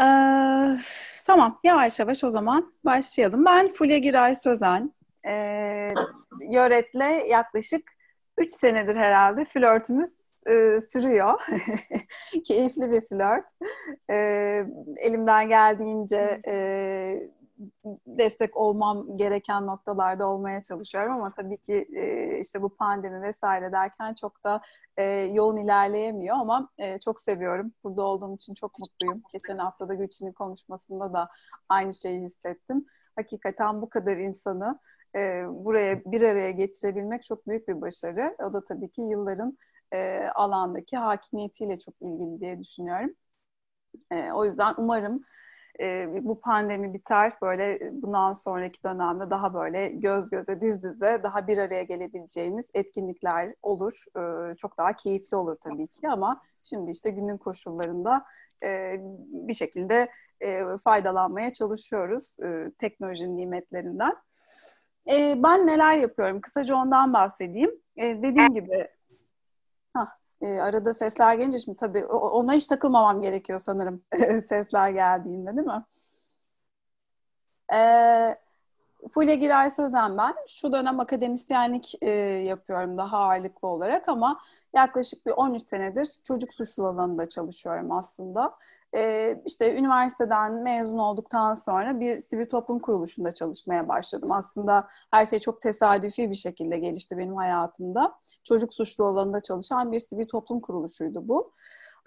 Ee, tamam, yavaş yavaş o zaman başlayalım. Ben Fulya Giray Sözen. E, Yöret'le yaklaşık 3 senedir herhalde flörtümüz e, sürüyor. Keyifli bir flört. E, elimden geldiğince e, destek olmam gereken noktalarda olmaya çalışıyorum ama tabii ki e, işte bu pandemi vesaire derken çok da e, yolun ilerleyemiyor ama e, çok seviyorum. Burada olduğum için çok mutluyum. Geçen hafta da Gülçin'in konuşmasında da aynı şeyi hissettim. Hakikaten bu kadar insanı buraya bir araya getirebilmek çok büyük bir başarı. O da tabii ki yılların alandaki hakimiyetiyle çok ilgili diye düşünüyorum. o yüzden umarım e, bu pandemi biter böyle e, bundan sonraki dönemde daha böyle göz göze diz dize daha bir araya gelebileceğimiz etkinlikler olur. E, çok daha keyifli olur tabii ki ama şimdi işte günün koşullarında bir şekilde faydalanmaya çalışıyoruz teknolojinin nimetlerinden. ben neler yapıyorum? Kısaca ondan bahsedeyim. dediğim gibi e, arada sesler gelince şimdi tabii ona hiç takılmamam gerekiyor sanırım sesler geldiğinde değil mi? Ee, Fulya Giray Sözen ben. Şu dönem akademisyenlik e, yapıyorum daha ağırlıklı olarak ama yaklaşık bir 13 senedir çocuk suçlu alanında çalışıyorum aslında e, işte üniversiteden mezun olduktan sonra bir sivil toplum kuruluşunda çalışmaya başladım. Aslında her şey çok tesadüfi bir şekilde gelişti benim hayatımda. Çocuk suçlu alanında çalışan bir sivil toplum kuruluşuydu bu.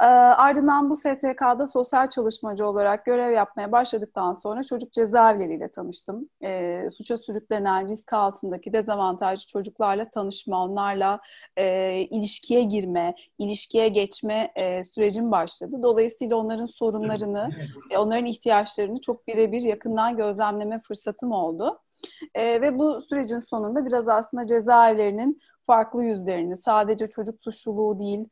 Ee, ardından bu STK'da sosyal çalışmacı olarak görev yapmaya başladıktan sonra çocuk cezaevleriyle tanıştım. E, suça sürüklenen risk altındaki dezavantajlı çocuklarla tanışma, onlarla e, ilişkiye girme, ilişkiye geçme e, sürecim başladı. Dolayısıyla onların sorunlarını, e, onların ihtiyaçlarını çok birebir yakından gözlemleme fırsatım oldu. E, ve bu sürecin sonunda biraz aslında cezaevlerinin farklı yüzlerini, sadece çocuk suçluluğu değil,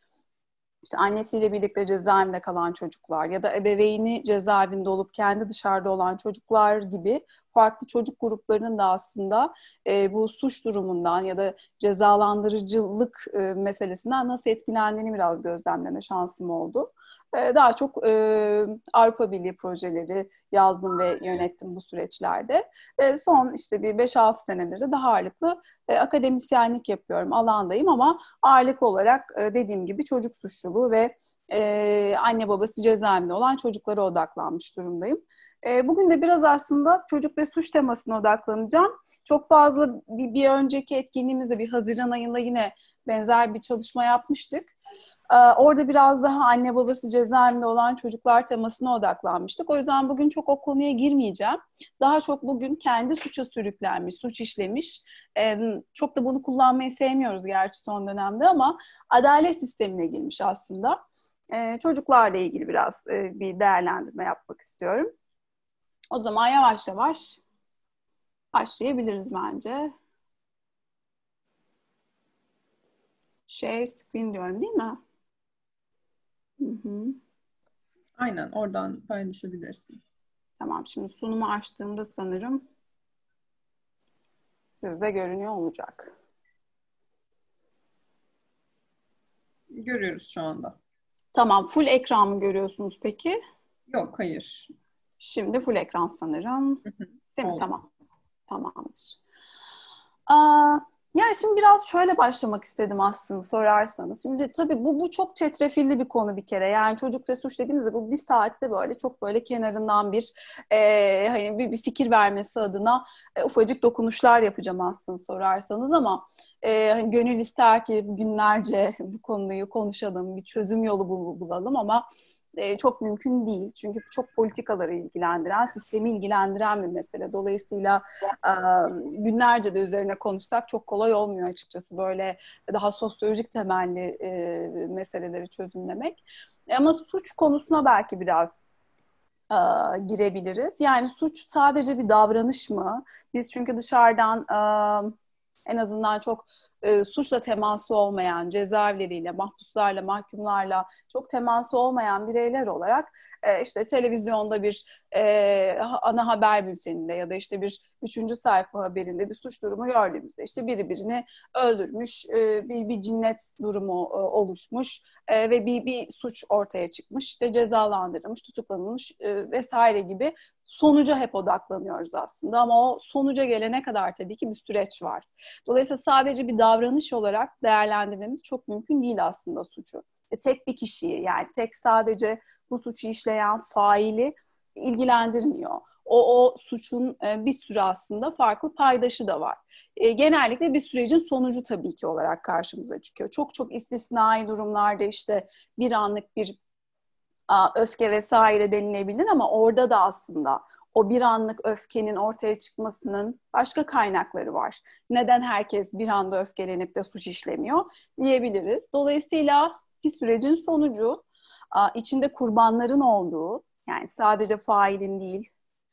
işte annesiyle birlikte cezaevinde kalan çocuklar ya da ebeveyni cezaevinde olup kendi dışarıda olan çocuklar gibi farklı çocuk gruplarının da aslında e, bu suç durumundan ya da cezalandırıcılık e, meselesinden nasıl etkilendiğini biraz gözlemleme şansım oldu. Ee, daha çok e, Avrupa Birliği projeleri yazdım ve yönettim bu süreçlerde. E, son işte bir 5-6 senedir daha ağırlıklı e, akademisyenlik yapıyorum, alandayım ama ağırlıklı olarak e, dediğim gibi çocuk suçluluğu ve e, anne babası cezaevinde olan çocuklara odaklanmış durumdayım. E, bugün de biraz aslında çocuk ve suç temasına odaklanacağım. Çok fazla bir, bir önceki etkinliğimizde bir Haziran ayında yine benzer bir çalışma yapmıştık. Ee, orada biraz daha anne babası cezaevinde olan çocuklar temasına odaklanmıştık. O yüzden bugün çok o konuya girmeyeceğim. Daha çok bugün kendi suça sürüklenmiş, suç işlemiş. Ee, çok da bunu kullanmayı sevmiyoruz gerçi son dönemde ama adalet sistemine girmiş aslında. Ee, çocuklarla ilgili biraz e, bir değerlendirme yapmak istiyorum. O zaman yavaş yavaş başlayabiliriz bence. Share screen diyorum değil mi? Hı hı. Aynen oradan paylaşabilirsin. Tamam şimdi sunumu açtığımda sanırım sizde görünüyor olacak. Görüyoruz şu anda. Tamam full ekran mı görüyorsunuz peki? Yok hayır. Şimdi full ekran sanırım. Hı Değil mi? Tamam. Tamamdır. Aa, yani şimdi biraz şöyle başlamak istedim aslında sorarsanız. Şimdi tabii bu, bu çok çetrefilli bir konu bir kere. Yani çocuk ve suç dediğimizde bu bir saatte böyle çok böyle kenarından bir e, hani bir, bir fikir vermesi adına e, ufacık dokunuşlar yapacağım aslında sorarsanız ama e, hani gönül ister ki günlerce bu konuyu konuşalım, bir çözüm yolu bulalım ama ee, çok mümkün değil. Çünkü çok politikaları ilgilendiren, sistemi ilgilendiren bir mesele. Dolayısıyla e, günlerce de üzerine konuşsak çok kolay olmuyor açıkçası böyle daha sosyolojik temelli e, meseleleri çözümlemek. Ama suç konusuna belki biraz e, girebiliriz. Yani suç sadece bir davranış mı? Biz çünkü dışarıdan en azından çok e, suçla teması olmayan, cezaevleriyle, mahpuslarla, mahkumlarla çok teması olmayan bireyler olarak e, işte televizyonda bir e, ana haber bülteninde ya da işte bir üçüncü sayfa haberinde bir suç durumu gördüğümüzde işte biri birini öldürmüş, e, bir, bir cinnet durumu e, oluşmuş e, ve bir, bir suç ortaya çıkmış, işte cezalandırılmış, tutuklanılmış e, vesaire gibi sonuca hep odaklanıyoruz aslında ama o sonuca gelene kadar tabii ki bir süreç var. Dolayısıyla sadece bir davranış olarak değerlendirmemiz çok mümkün değil aslında suçu. E, tek bir kişiyi yani tek sadece bu suçu işleyen faili ilgilendirmiyor. O, o suçun e, bir sürü aslında farklı paydaşı da var. E, genellikle bir sürecin sonucu tabii ki olarak karşımıza çıkıyor. Çok çok istisnai durumlarda işte bir anlık bir öfke vesaire denilebilir ama orada da aslında o bir anlık öfkenin ortaya çıkmasının başka kaynakları var. Neden herkes bir anda öfkelenip de suç işlemiyor diyebiliriz. Dolayısıyla bir sürecin sonucu içinde kurbanların olduğu yani sadece failin değil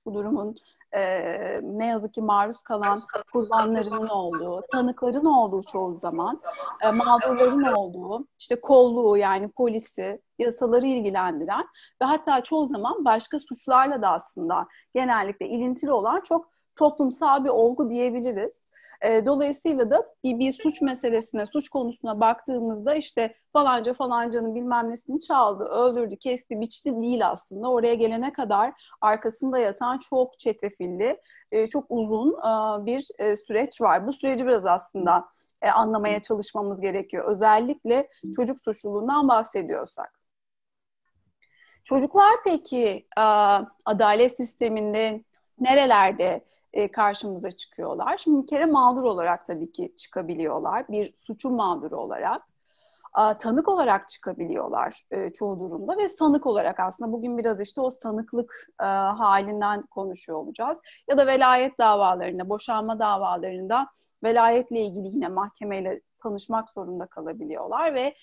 bu durumun e, ne yazık ki maruz kalan kurbanlarının olduğu, tanıkların olduğu çoğu zaman, e, mağdurların olduğu, işte kolluğu yani polisi, yasaları ilgilendiren ve hatta çoğu zaman başka suçlarla da aslında genellikle ilintili olan çok toplumsal bir olgu diyebiliriz. E, dolayısıyla da bir, bir suç meselesine, suç konusuna baktığımızda işte falanca falancanın bilmem nesini çaldı, öldürdü, kesti, biçti değil aslında. Oraya gelene kadar arkasında yatan çok çetrefilli, e, çok uzun e, bir e, süreç var. Bu süreci biraz aslında e, anlamaya çalışmamız gerekiyor. Özellikle çocuk suçluluğundan bahsediyorsak. Çocuklar peki adalet sisteminde nerelerde e, karşımıza çıkıyorlar. Şimdi bir kere mağdur olarak tabii ki çıkabiliyorlar. Bir suçun mağduru olarak. tanık olarak çıkabiliyorlar e, çoğu durumda ve sanık olarak aslında bugün biraz işte o sanıklık e, halinden konuşuyor olacağız. Ya da velayet davalarında, boşanma davalarında velayetle ilgili yine mahkemeyle tanışmak zorunda kalabiliyorlar ve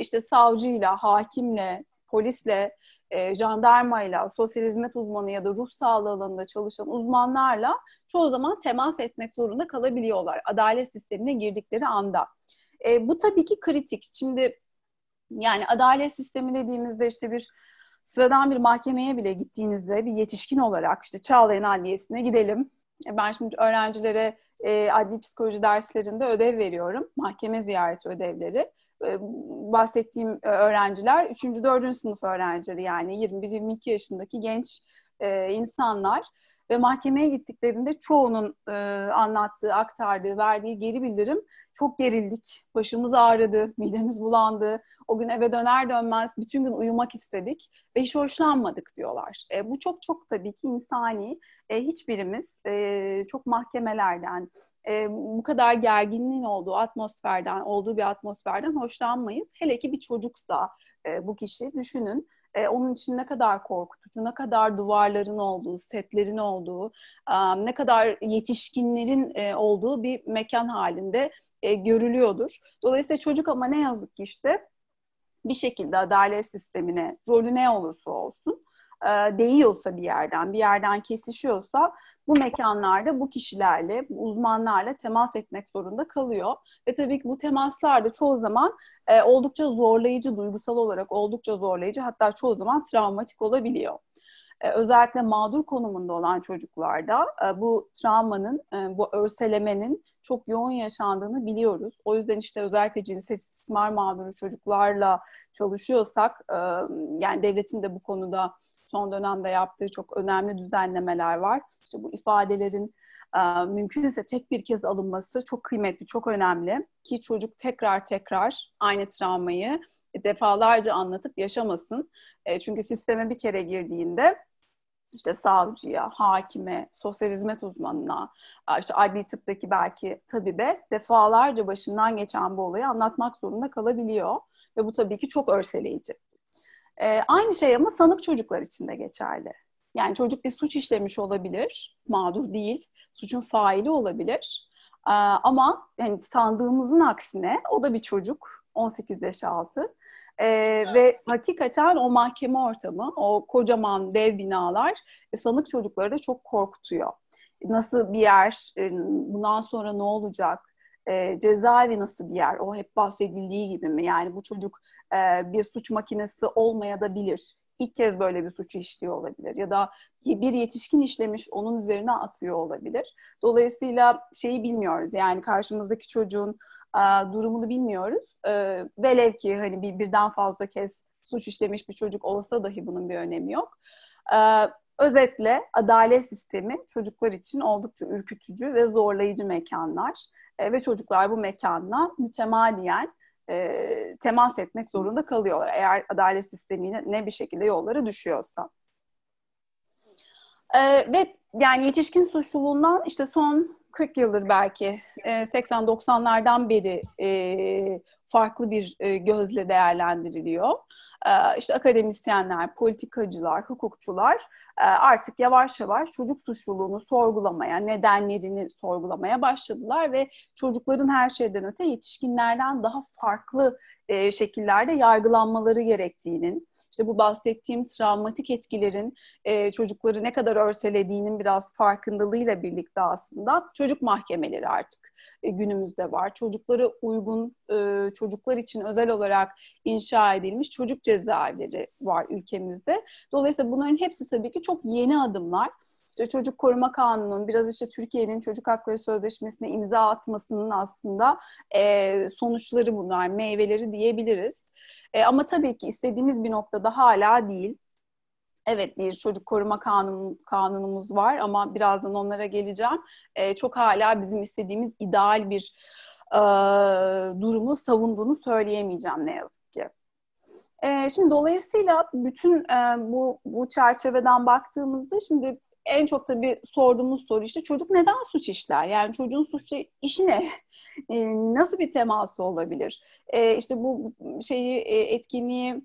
işte savcıyla, hakimle, polisle, e, jandarmayla, sosyal hizmet uzmanı ya da ruh sağlığı alanında çalışan uzmanlarla çoğu zaman temas etmek zorunda kalabiliyorlar adalet sistemine girdikleri anda. E, bu tabii ki kritik. Şimdi yani adalet sistemi dediğimizde işte bir sıradan bir mahkemeye bile gittiğinizde bir yetişkin olarak işte Çağlayan Adliyesi'ne gidelim. E, ben şimdi öğrencilere e, adli psikoloji derslerinde ödev veriyorum. Mahkeme ziyareti ödevleri. E, bahsettiğim e, öğrenciler 3. 4. sınıf öğrencileri yani 21-22 yaşındaki genç e, insanlar ve mahkemeye gittiklerinde çoğunun e, anlattığı, aktardığı, verdiği geri bildirim çok gerildik, başımız ağrıdı, midemiz bulandı, o gün eve döner dönmez bütün gün uyumak istedik ve hiç hoşlanmadık diyorlar. E, bu çok çok tabii ki insani. E, hiçbirimiz e, çok mahkemelerden, e, bu kadar gerginliğin olduğu atmosferden, olduğu bir atmosferden hoşlanmayız. Hele ki bir çocuksa e, bu kişi düşünün e, onun için ne kadar korkutucu, ne kadar duvarların olduğu, setlerin olduğu, e, ne kadar yetişkinlerin e, olduğu bir mekan halinde e, görülüyordur. Dolayısıyla çocuk ama ne yazık ki işte bir şekilde adalet sistemine, rolü ne olursa olsun e, değiyorsa bir yerden, bir yerden kesişiyorsa bu mekanlarda bu kişilerle, bu uzmanlarla temas etmek zorunda kalıyor. Ve tabii ki bu temaslar da çoğu zaman e, oldukça zorlayıcı, duygusal olarak oldukça zorlayıcı hatta çoğu zaman travmatik olabiliyor e, özellikle mağdur konumunda olan çocuklarda e, bu travmanın, e, bu örselemenin çok yoğun yaşandığını biliyoruz. O yüzden işte özellikle cinsel istismar mağduru çocuklarla çalışıyorsak, yani devletin de bu konuda son dönemde yaptığı çok önemli düzenlemeler var. İşte bu ifadelerin e, mümkünse tek bir kez alınması çok kıymetli, çok önemli ki çocuk tekrar tekrar aynı travmayı defalarca anlatıp yaşamasın. E, çünkü sisteme bir kere girdiğinde işte savcıya, hakime, sosyal hizmet uzmanına, işte adli tıptaki belki tabibe defalarca başından geçen bu olayı anlatmak zorunda kalabiliyor. Ve bu tabii ki çok örseleyici. E, aynı şey ama sanık çocuklar için de geçerli. Yani çocuk bir suç işlemiş olabilir, mağdur değil, suçun faili olabilir. E, ama yani sandığımızın aksine o da bir çocuk, 18 yaş altı. ee, ve hakikaten o mahkeme ortamı, o kocaman dev binalar e, sanık çocukları da çok korkutuyor. Nasıl bir yer, e, bundan sonra ne olacak, e, cezaevi nasıl bir yer, o hep bahsedildiği gibi mi? Yani bu çocuk e, bir suç makinesi olmaya bilir. İlk kez böyle bir suçu işliyor olabilir ya da bir yetişkin işlemiş onun üzerine atıyor olabilir. Dolayısıyla şeyi bilmiyoruz yani karşımızdaki çocuğun durumunu bilmiyoruz. E, velev ki hani birden fazla kez suç işlemiş bir çocuk olsa dahi bunun bir önemi yok. E, özetle adalet sistemi çocuklar için oldukça ürkütücü ve zorlayıcı mekanlar e, ve çocuklar bu mekanla mütemadiyen e, temas etmek zorunda kalıyorlar. Eğer adalet sistemine ne bir şekilde yolları düşüyorsa. E, ve yani yetişkin suçluluğundan işte son 40 yıldır belki 80-90'lardan beri e, farklı bir e, gözle değerlendiriliyor. E, işte akademisyenler, politikacılar, hukukçular e, artık yavaş yavaş çocuk suçluluğunu sorgulamaya, nedenlerini sorgulamaya başladılar ve çocukların her şeyden öte yetişkinlerden daha farklı e, şekillerde yargılanmaları gerektiğinin, işte bu bahsettiğim travmatik etkilerin e, çocukları ne kadar örselediğinin biraz farkındalığıyla birlikte aslında çocuk mahkemeleri artık e, günümüzde var. Çocuklara uygun, e, çocuklar için özel olarak inşa edilmiş çocuk cezaevleri var ülkemizde. Dolayısıyla bunların hepsi tabii ki çok yeni adımlar işte çocuk koruma kanunun biraz işte Türkiye'nin çocuk hakları sözleşmesine imza atmasının aslında e, sonuçları bunlar, meyveleri diyebiliriz. E, ama tabii ki istediğimiz bir noktada hala değil. Evet bir çocuk koruma kanun, kanunumuz var ama birazdan onlara geleceğim. E, çok hala bizim istediğimiz ideal bir e, durumu savunduğunu söyleyemeyeceğim ne yazık ki. E, şimdi dolayısıyla bütün e, bu bu çerçeveden baktığımızda şimdi en çok tabii sorduğumuz soru işte çocuk neden suç işler? Yani çocuğun suç işi ne? E, nasıl bir teması olabilir? E, işte bu şeyi e, etkinliği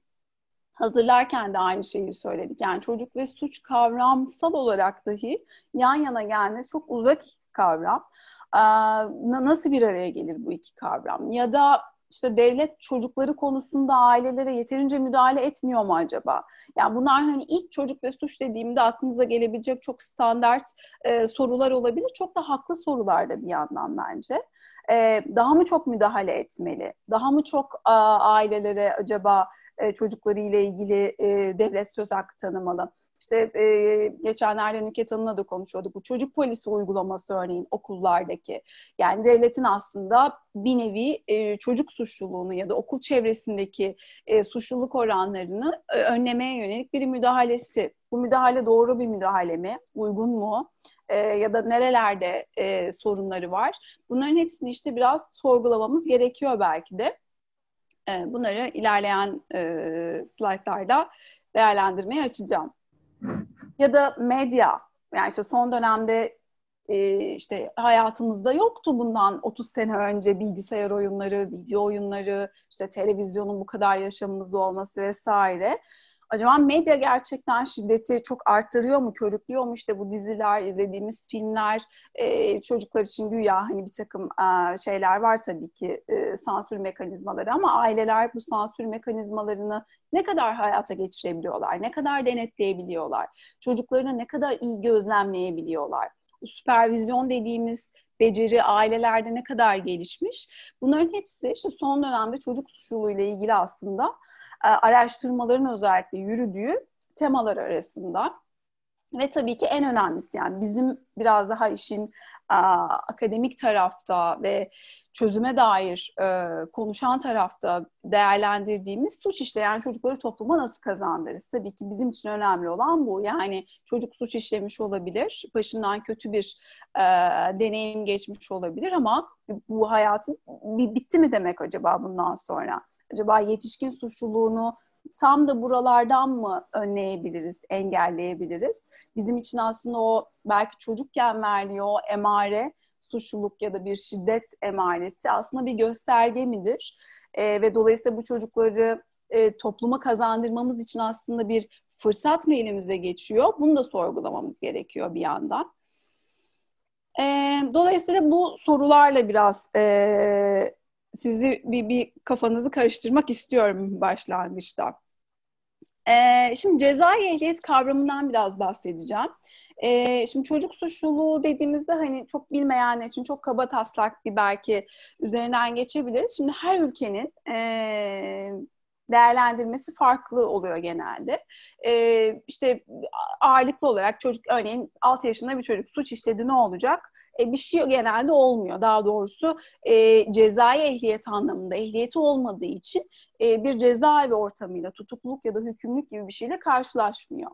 hazırlarken de aynı şeyi söyledik. Yani çocuk ve suç kavramsal olarak dahi yan yana gelmesi çok uzak kavram. Ee, nasıl bir araya gelir bu iki kavram? Ya da işte devlet çocukları konusunda ailelere yeterince müdahale etmiyor mu acaba? Yani bunlar hani ilk çocuk ve suç dediğimde aklınıza gelebilecek çok standart e, sorular olabilir. Çok da haklı sorular da bir yandan bence. E, daha mı çok müdahale etmeli? Daha mı çok a, ailelere acaba e, çocukları ile ilgili e, devlet söz hakkı tanımalı? İşte e, geçenlerde Nüket Hanım'la da konuşuyorduk. Bu çocuk polisi uygulaması örneğin okullardaki. Yani devletin aslında bir nevi e, çocuk suçluluğunu ya da okul çevresindeki e, suçluluk oranlarını e, önlemeye yönelik bir müdahalesi. Bu müdahale doğru bir müdahale mi? Uygun mu? E, ya da nerelerde e, sorunları var? Bunların hepsini işte biraz sorgulamamız gerekiyor belki de. E, bunları ilerleyen e, slaytlarda değerlendirmeye açacağım. Ya da medya. Yani işte son dönemde e, işte hayatımızda yoktu bundan 30 sene önce bilgisayar oyunları, video oyunları, işte televizyonun bu kadar yaşamımızda olması vesaire. Acaba medya gerçekten şiddeti çok arttırıyor mu, körüklüyor mu? İşte bu diziler, izlediğimiz filmler, e, çocuklar için güya hani bir takım e, şeyler var tabii ki e, sansür mekanizmaları ama aileler bu sansür mekanizmalarını ne kadar hayata geçirebiliyorlar, ne kadar denetleyebiliyorlar, çocuklarını ne kadar iyi gözlemleyebiliyorlar? Süpervizyon dediğimiz beceri ailelerde ne kadar gelişmiş? Bunların hepsi işte son dönemde çocuk suçluluğu ile ilgili aslında e, araştırmaların özellikle yürüdüğü temalar arasında. Ve tabii ki en önemlisi yani bizim biraz daha işin e, akademik tarafta ve çözüme dair e, konuşan tarafta değerlendirdiğimiz suç işleyen çocukları topluma nasıl kazandırırız? Tabii ki bizim için önemli olan bu. Yani çocuk suç işlemiş olabilir, başından kötü bir e, deneyim geçmiş olabilir ama bu hayatın bitti mi demek acaba bundan sonra? Acaba yetişkin suçluluğunu tam da buralardan mı önleyebiliriz, engelleyebiliriz? Bizim için aslında o belki çocukken verdiği o emare, suçluluk ya da bir şiddet emaresi aslında bir gösterge midir? E, ve dolayısıyla bu çocukları e, topluma kazandırmamız için aslında bir fırsat mı elimize geçiyor? Bunu da sorgulamamız gerekiyor bir yandan. E, dolayısıyla bu sorularla biraz e, sizi bir, bir kafanızı karıştırmak istiyorum başlangıçta. Ee, şimdi ceza ehliyet kavramından biraz bahsedeceğim. Ee, şimdi çocuk suçluluğu dediğimizde hani çok bilmeyenler için çok kaba taslak bir belki üzerinden geçebiliriz. Şimdi her ülkenin e, değerlendirmesi farklı oluyor genelde. İşte ee, işte ağırlıklı olarak çocuk örneğin 6 yaşında bir çocuk suç işledi ne olacak? e, bir şey genelde olmuyor. Daha doğrusu e, cezai ehliyet anlamında ehliyeti olmadığı için e, bir cezaevi ortamıyla tutukluk ya da hükümlülük gibi bir şeyle karşılaşmıyor.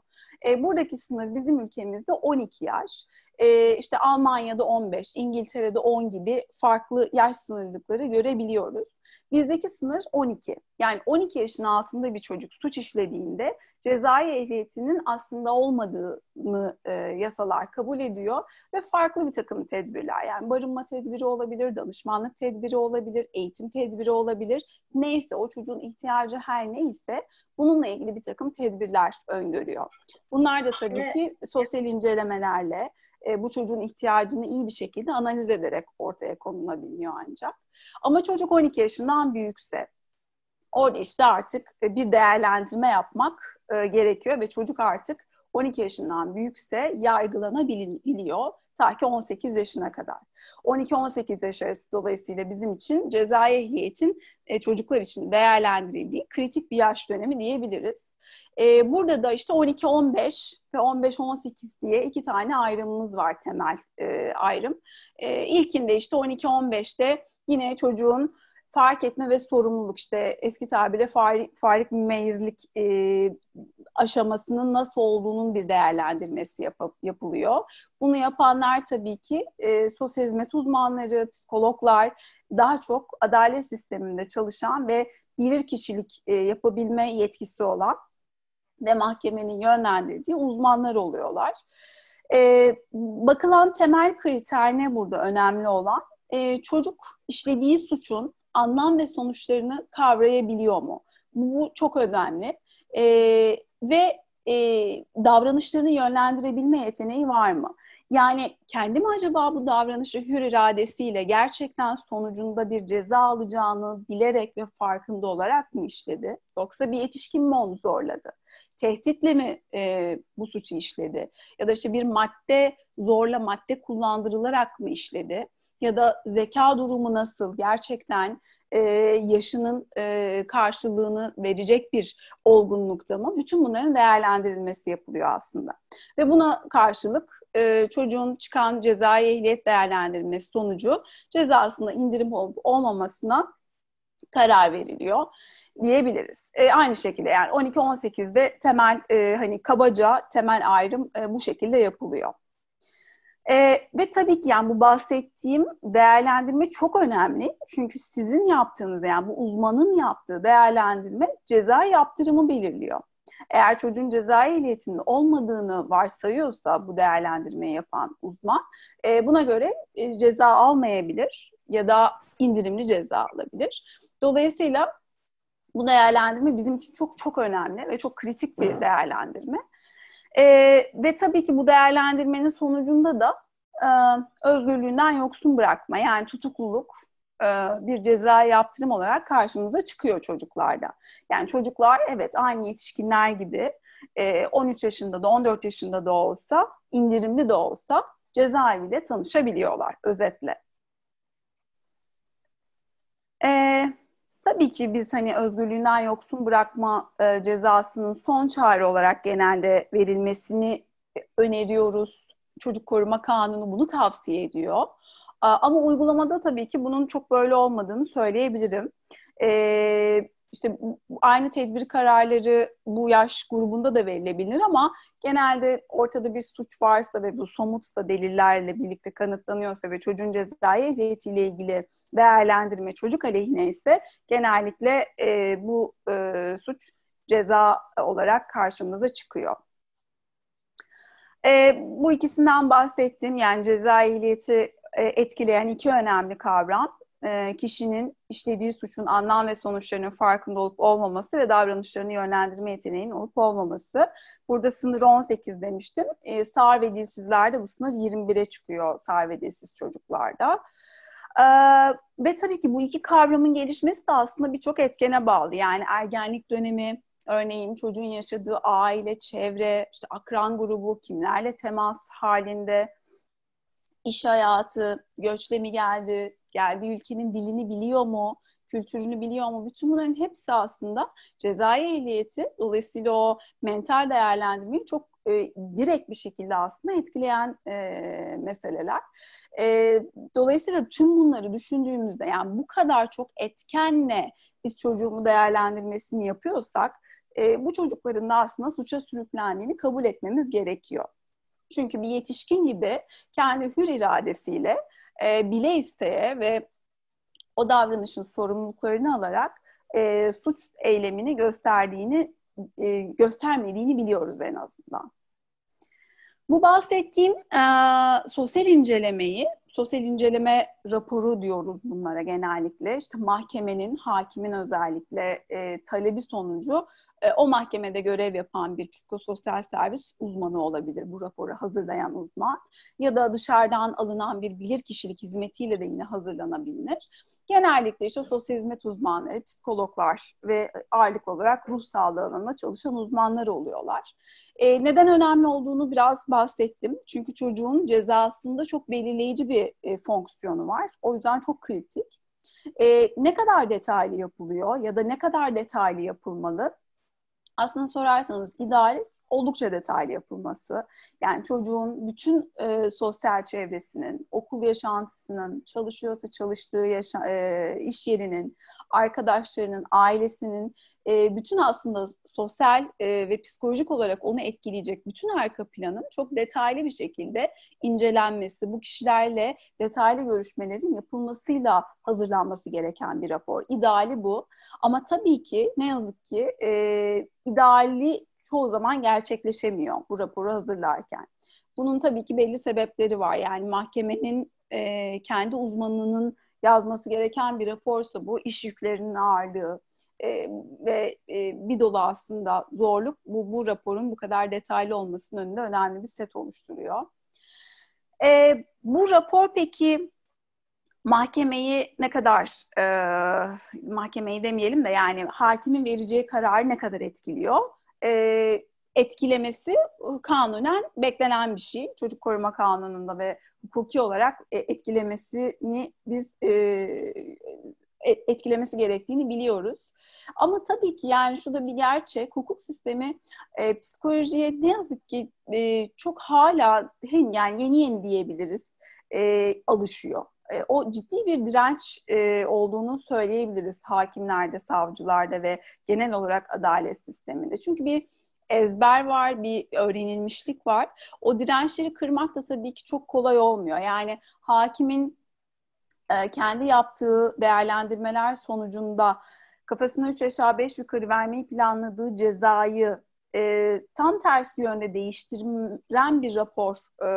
E, buradaki sınır bizim ülkemizde 12 yaş. E, işte Almanya'da 15, İngiltere'de 10 gibi farklı yaş sınırlıkları görebiliyoruz. Bizdeki sınır 12. Yani 12 yaşın altında bir çocuk suç işlediğinde cezai ehliyetinin aslında olmadığını e, yasalar kabul ediyor ve farklı bir takım tedbirler yani barınma tedbiri olabilir, danışmanlık tedbiri olabilir, eğitim tedbiri olabilir neyse o çocuğun ihtiyacı her neyse bununla ilgili bir takım tedbirler öngörüyor. Bunlar da tabii ki sosyal incelemelerle e, bu çocuğun ihtiyacını iyi bir şekilde analiz ederek ortaya konulabiliyor ancak. Ama çocuk 12 yaşından büyükse Orada işte artık e, bir değerlendirme yapmak e, gerekiyor ve çocuk artık 12 yaşından büyükse yargılanabiliyor ta ki 18 yaşına kadar. 12-18 yaş arası dolayısıyla bizim için cezai ehliyetin e, çocuklar için değerlendirildiği kritik bir yaş dönemi diyebiliriz. burada da işte 12-15 ve 15-18 diye iki tane ayrımımız var temel ayrım. İlkinde işte 12-15'te yine çocuğun fark etme ve sorumluluk işte eski tabirle farik, farik meyizlik e, aşamasının nasıl olduğunun bir değerlendirmesi yap, yapılıyor. Bunu yapanlar tabii ki e, sosyal hizmet uzmanları, psikologlar, daha çok adalet sisteminde çalışan ve bilir kişilik e, yapabilme yetkisi olan ve mahkemenin yönlendirdiği uzmanlar oluyorlar. E, bakılan temel kriter ne burada önemli olan? E, çocuk işlediği suçun anlam ve sonuçlarını kavrayabiliyor mu? Bu, çok önemli. E, ve e, davranışlarını yönlendirebilme yeteneği var mı? Yani kendim acaba bu davranışı hür iradesiyle gerçekten sonucunda bir ceza alacağını bilerek ve farkında olarak mı işledi? Yoksa bir yetişkin mi onu zorladı? Tehditle mi e, bu suçu işledi? Ya da işte bir madde zorla madde kullandırılarak mı işledi? Ya da zeka durumu nasıl? Gerçekten e, yaşının e, karşılığını verecek bir olgunlukta mı? Bütün bunların değerlendirilmesi yapılıyor aslında. Ve buna karşılık e, çocuğun çıkan cezai ehliyet değerlendirmesi sonucu cezasında indirim olup olmamasına karar veriliyor diyebiliriz. E, aynı şekilde yani 12-18'de temel e, hani kabaca temel ayrım e, bu şekilde yapılıyor. Ee, ve tabii ki yani bu bahsettiğim değerlendirme çok önemli. Çünkü sizin yaptığınız yani bu uzmanın yaptığı değerlendirme ceza yaptırımı belirliyor. Eğer çocuğun ceza ehliyetinin olmadığını varsayıyorsa bu değerlendirmeyi yapan uzman e, buna göre e, ceza almayabilir ya da indirimli ceza alabilir. Dolayısıyla bu değerlendirme bizim için çok çok önemli ve çok kritik bir değerlendirme. E, ve tabii ki bu değerlendirmenin sonucunda da e, özgürlüğünden yoksun bırakma yani tutukluluk e, bir ceza yaptırım olarak karşımıza çıkıyor çocuklarda. Yani çocuklar evet aynı yetişkinler gibi e, 13 yaşında da 14 yaşında da olsa indirimli de olsa cezaeviyle tanışabiliyorlar özetle. Ee, Tabii ki biz hani özgürlüğünden yoksun bırakma e, cezasının son çare olarak genelde verilmesini e, öneriyoruz. Çocuk Koruma Kanunu bunu tavsiye ediyor. Ama uygulamada tabii ki bunun çok böyle olmadığını söyleyebilirim. E, işte aynı tedbir kararları bu yaş grubunda da verilebilir ama genelde ortada bir suç varsa ve bu somutsa delillerle birlikte kanıtlanıyorsa ve çocuğun cezai ehliyetiyle ilgili değerlendirme çocuk aleyhine ise genellikle e, bu e, suç ceza olarak karşımıza çıkıyor. E, bu ikisinden bahsettim. Yani ceza ehliyeti e, etkileyen iki önemli kavram. E, kişinin işlediği suçun anlam ve sonuçlarının farkında olup olmaması ve davranışlarını yönlendirme yeteneğinin olup olmaması. Burada sınır 18 demiştim. E, sağır ve dilsizlerde bu sınır 21'e çıkıyor sağır ve dilsiz çocuklarda. Ee, ve tabii ki bu iki kavramın gelişmesi de aslında birçok etkene bağlı. Yani ergenlik dönemi, örneğin çocuğun yaşadığı aile, çevre, işte akran grubu, kimlerle temas halinde, iş hayatı, göçle mi geldi, geldiği ülkenin dilini biliyor mu, kültürünü biliyor mu? Bütün bunların hepsi aslında cezai ehliyeti dolayısıyla o mental değerlendirmeyi çok e, direkt bir şekilde aslında etkileyen e, meseleler. E, dolayısıyla tüm bunları düşündüğümüzde yani bu kadar çok etkenle biz çocuğumu değerlendirmesini yapıyorsak e, bu çocukların da aslında suça sürüklendiğini kabul etmemiz gerekiyor. Çünkü bir yetişkin gibi kendi hür iradesiyle e, bile isteye ve o davranışın sorumluluklarını alarak e, suç eylemini gösterdiğini e, göstermediğini biliyoruz en azından. Bu bahsettiğim e, sosyal incelemeyi Sosyal inceleme raporu diyoruz bunlara genellikle. İşte mahkemenin, hakimin özellikle e, talebi sonucu e, o mahkemede görev yapan bir psikososyal servis uzmanı olabilir bu raporu hazırlayan uzman. Ya da dışarıdan alınan bir bilirkişilik hizmetiyle de yine hazırlanabilir. Genellikle işte sosyal hizmet uzmanları, psikologlar ve e, ağırlık olarak ruh sağlığı alanında çalışan uzmanlar oluyorlar. E, neden önemli olduğunu biraz bahsettim. Çünkü çocuğun cezasında çok belirleyici bir e, fonksiyonu var. O yüzden çok kritik. E, ne kadar detaylı yapılıyor ya da ne kadar detaylı yapılmalı? Aslında sorarsanız ideal oldukça detaylı yapılması. Yani çocuğun bütün e, sosyal çevresinin, okul yaşantısının, çalışıyorsa çalıştığı yaşa, e, iş yerinin, arkadaşlarının, ailesinin, e, bütün aslında sosyal e, ve psikolojik olarak onu etkileyecek bütün arka planın çok detaylı bir şekilde incelenmesi, bu kişilerle detaylı görüşmelerin yapılmasıyla hazırlanması gereken bir rapor. İdeali bu. Ama tabii ki ne yazık ki e, ideali çoğu zaman gerçekleşemiyor bu raporu hazırlarken. Bunun tabii ki belli sebepleri var. Yani mahkemenin e, kendi uzmanının yazması gereken bir raporsa bu iş yüklerinin ağırlığı e, ve e, bir dolu aslında zorluk bu, bu raporun bu kadar detaylı olmasının önünde önemli bir set oluşturuyor. E, bu rapor peki mahkemeyi ne kadar e, mahkemeyi demeyelim de yani hakimin vereceği kararı ne kadar etkiliyor? e, etkilemesi kanunen beklenen bir şey. Çocuk Koruma Kanunu'nda ve hukuki olarak e, etkilemesini biz e, e, etkilemesi gerektiğini biliyoruz. Ama tabii ki yani şu da bir gerçek. Hukuk sistemi e, psikolojiye ne yazık ki e, çok hala yani yeni yeni diyebiliriz e, alışıyor o ciddi bir direnç olduğunu söyleyebiliriz hakimlerde, savcılarda ve genel olarak adalet sisteminde. Çünkü bir ezber var, bir öğrenilmişlik var. O dirençleri kırmak da tabii ki çok kolay olmuyor. Yani hakimin kendi yaptığı değerlendirmeler sonucunda kafasına üç aşağı beş yukarı vermeyi planladığı cezayı e, tam tersi yönde değiştiren bir rapor e,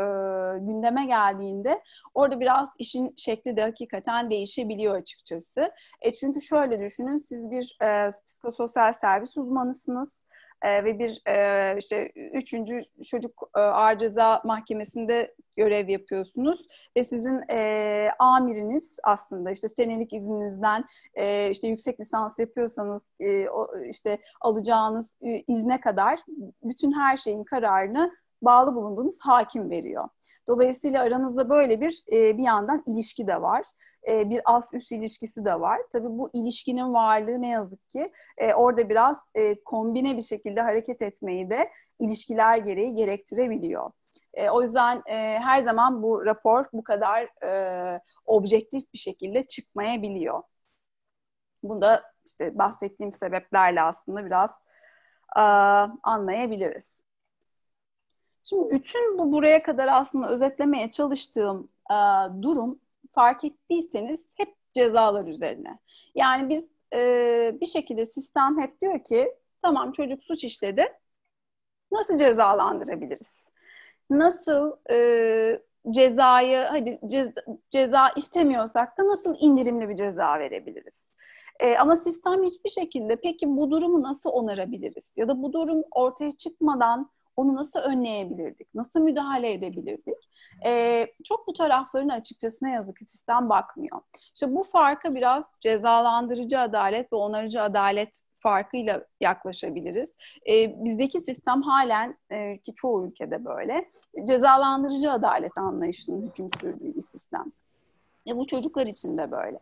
gündeme geldiğinde orada biraz işin şekli de hakikaten değişebiliyor açıkçası. E, çünkü şöyle düşünün siz bir e, psikososyal servis uzmanısınız. Ee, ve bir e, işte üçüncü çocuk e, ağır ceza mahkemesinde görev yapıyorsunuz ve sizin e, amiriniz aslında işte senelik izninizden e, işte yüksek lisans yapıyorsanız e, o, işte alacağınız e, izne kadar bütün her şeyin kararını bağlı bulunduğunuz hakim veriyor. Dolayısıyla aranızda böyle bir e, bir yandan ilişki de var. E, bir ast üst ilişkisi de var. Tabii bu ilişkinin varlığı ne yazık ki e, orada biraz e, kombine bir şekilde hareket etmeyi de ilişkiler gereği gerektirebiliyor. E, o yüzden e, her zaman bu rapor bu kadar e, objektif bir şekilde çıkmayabiliyor. Bunda işte bahsettiğim sebeplerle aslında biraz e, anlayabiliriz. Şimdi bütün bu buraya kadar aslında özetlemeye çalıştığım e, durum fark ettiyseniz hep cezalar üzerine. Yani biz e, bir şekilde sistem hep diyor ki tamam çocuk suç işledi. Nasıl cezalandırabiliriz? Nasıl e, cezayı hadi ceza, ceza istemiyorsak da nasıl indirimli bir ceza verebiliriz? E, ama sistem hiçbir şekilde peki bu durumu nasıl onarabiliriz? Ya da bu durum ortaya çıkmadan onu nasıl önleyebilirdik? Nasıl müdahale edebilirdik? E, çok bu taraflarını açıkçası ne yazık ki sistem bakmıyor. İşte bu farka biraz cezalandırıcı adalet ve onarıcı adalet farkıyla yaklaşabiliriz. E, bizdeki sistem halen e, ki çoğu ülkede böyle cezalandırıcı adalet anlayışının hüküm sürdüğü bir sistem. E, bu çocuklar için de böyle.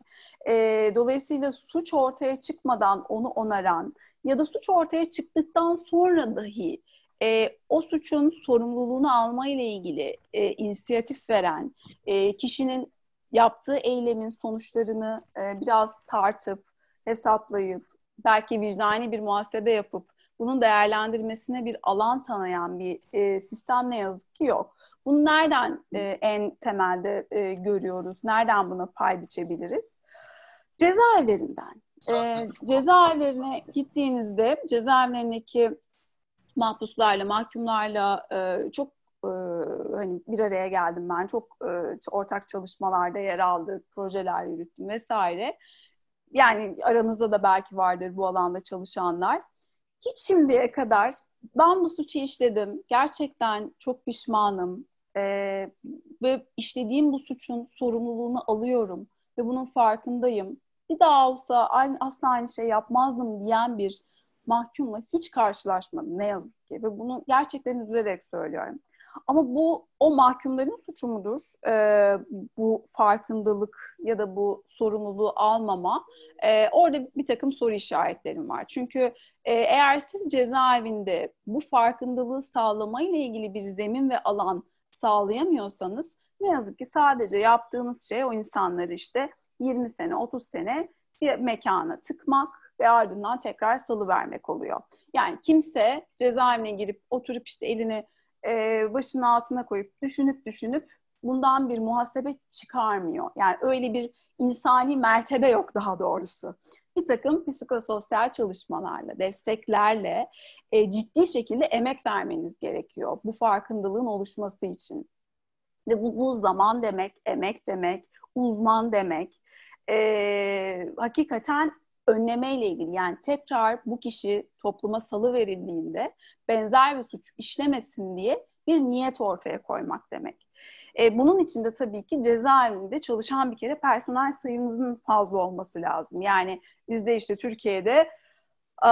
E, dolayısıyla suç ortaya çıkmadan onu onaran ya da suç ortaya çıktıktan sonra dahi e, o suçun sorumluluğunu alma ile ilgili e, inisiyatif veren e, kişinin yaptığı eylemin sonuçlarını e, biraz tartıp, hesaplayıp, belki vicdani bir muhasebe yapıp bunun değerlendirmesine bir alan tanıyan bir e, sistem ne yazık ki yok. Bunu nereden e, en temelde e, görüyoruz? Nereden buna pay biçebiliriz? Cezaevlerinden. E, cezaevlerine gittiğinizde cezaevlerindeki mahpuslarla, mahkumlarla e, çok e, hani bir araya geldim ben. Çok e, ortak çalışmalarda yer aldık, projeler yürüttüm vesaire. Yani aranızda da belki vardır bu alanda çalışanlar. Hiç şimdiye kadar ben bu suçu işledim. Gerçekten çok pişmanım. E, ve işlediğim bu suçun sorumluluğunu alıyorum ve bunun farkındayım. Bir daha olsa aynı, asla aynı şey yapmazdım diyen bir mahkumla hiç karşılaşmadım ne yazık ki. Ve bunu gerçekten üzülerek söylüyorum. Ama bu o mahkumların suçu mudur? Ee, bu farkındalık ya da bu sorumluluğu almama. Ee, orada bir takım soru işaretlerim var. Çünkü e, eğer siz cezaevinde bu farkındalığı sağlamayla ilgili bir zemin ve alan sağlayamıyorsanız ne yazık ki sadece yaptığınız şey o insanları işte 20 sene, 30 sene bir mekana tıkmak ve ardından tekrar salı vermek oluyor. Yani kimse cezaevine girip oturup işte elini e, başının altına koyup düşünüp düşünüp bundan bir muhasebe çıkarmıyor. Yani öyle bir insani mertebe yok daha doğrusu. Bir takım psikososyal çalışmalarla, desteklerle e, ciddi şekilde emek vermeniz gerekiyor bu farkındalığın oluşması için. Ve bu, bu zaman demek, emek demek, uzman demek. E, hakikaten önlemeyle ilgili yani tekrar bu kişi topluma salı verildiğinde benzer bir suç işlemesin diye bir niyet ortaya koymak demek. E, bunun için de tabii ki cezaevinde çalışan bir kere personel sayımızın fazla olması lazım. Yani bizde işte Türkiye'de e,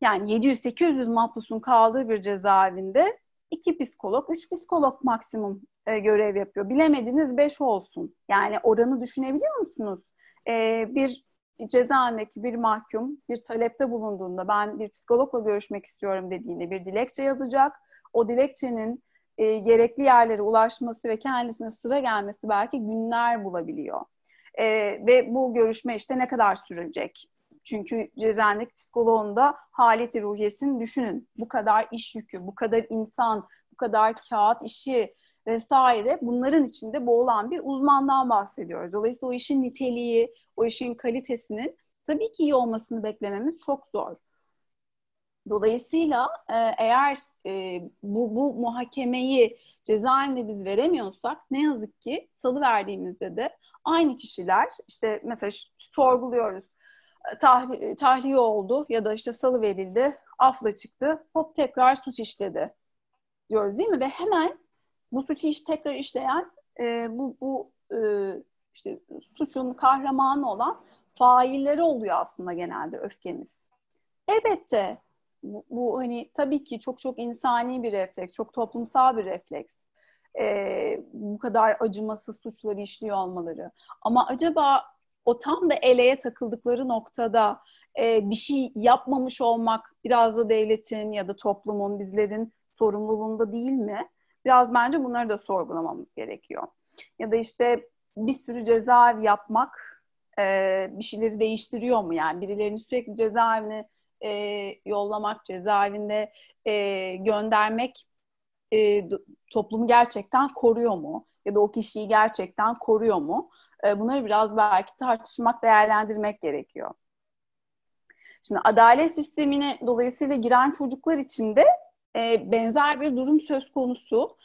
yani 700-800 mahpusun kaldığı bir cezaevinde iki psikolog, üç psikolog maksimum e, görev yapıyor. Bilemediniz beş olsun. Yani oranı düşünebiliyor musunuz? E, bir cezaevindeki bir mahkum bir talepte bulunduğunda ben bir psikologla görüşmek istiyorum dediğinde bir dilekçe yazacak. O dilekçenin e, gerekli yerlere ulaşması ve kendisine sıra gelmesi belki günler bulabiliyor. E, ve bu görüşme işte ne kadar sürecek? Çünkü cezaevindeki psikoloğunda haleti ruhiyesini düşünün. Bu kadar iş yükü, bu kadar insan, bu kadar kağıt işi, vesaire bunların içinde boğulan bir uzmandan bahsediyoruz. Dolayısıyla o işin niteliği, o işin kalitesinin tabii ki iyi olmasını beklememiz çok zor. Dolayısıyla e, eğer e, bu, bu muhakemeyi cezaevinde biz veremiyorsak ne yazık ki salı verdiğimizde de aynı kişiler işte mesela sorguluyoruz e, tahli, e, tahliye oldu ya da işte salı verildi afla çıktı hop tekrar suç işledi diyoruz değil mi? Ve hemen bu suçu iş, tekrar işleyen e, bu, bu e, işte suçun kahramanı olan failleri oluyor aslında genelde öfkemiz. Elbette bu, bu hani tabii ki çok çok insani bir refleks, çok toplumsal bir refleks. Ee, bu kadar acımasız suçları işliyor olmaları. Ama acaba o tam da eleye takıldıkları noktada e, bir şey yapmamış olmak biraz da devletin ya da toplumun, bizlerin sorumluluğunda değil mi? Biraz bence bunları da sorgulamamız gerekiyor. Ya da işte bir sürü cezaevi yapmak e, bir şeyleri değiştiriyor mu? Yani birilerini sürekli cezaevine e, yollamak, cezaevinde e, göndermek e, toplumu gerçekten koruyor mu? Ya da o kişiyi gerçekten koruyor mu? E, bunları biraz belki tartışmak, değerlendirmek gerekiyor. Şimdi adalet sistemine dolayısıyla giren çocuklar için de e, benzer bir durum söz konusu.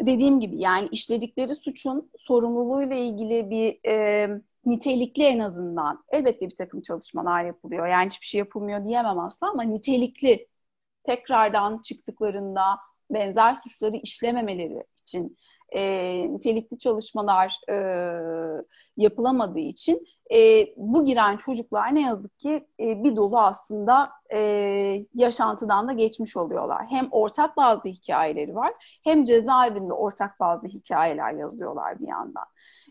Dediğim gibi yani işledikleri suçun sorumluluğuyla ilgili bir e, nitelikli en azından elbette bir takım çalışmalar yapılıyor. Yani hiçbir şey yapılmıyor diyemem aslında ama nitelikli tekrardan çıktıklarında benzer suçları işlememeleri için e, nitelikli çalışmalar e, yapılamadığı için e, bu giren çocuklar ne yazık ki e, bir dolu aslında e, yaşantıdan da geçmiş oluyorlar. Hem ortak bazı hikayeleri var hem cezaevinde ortak bazı hikayeler yazıyorlar bir yandan.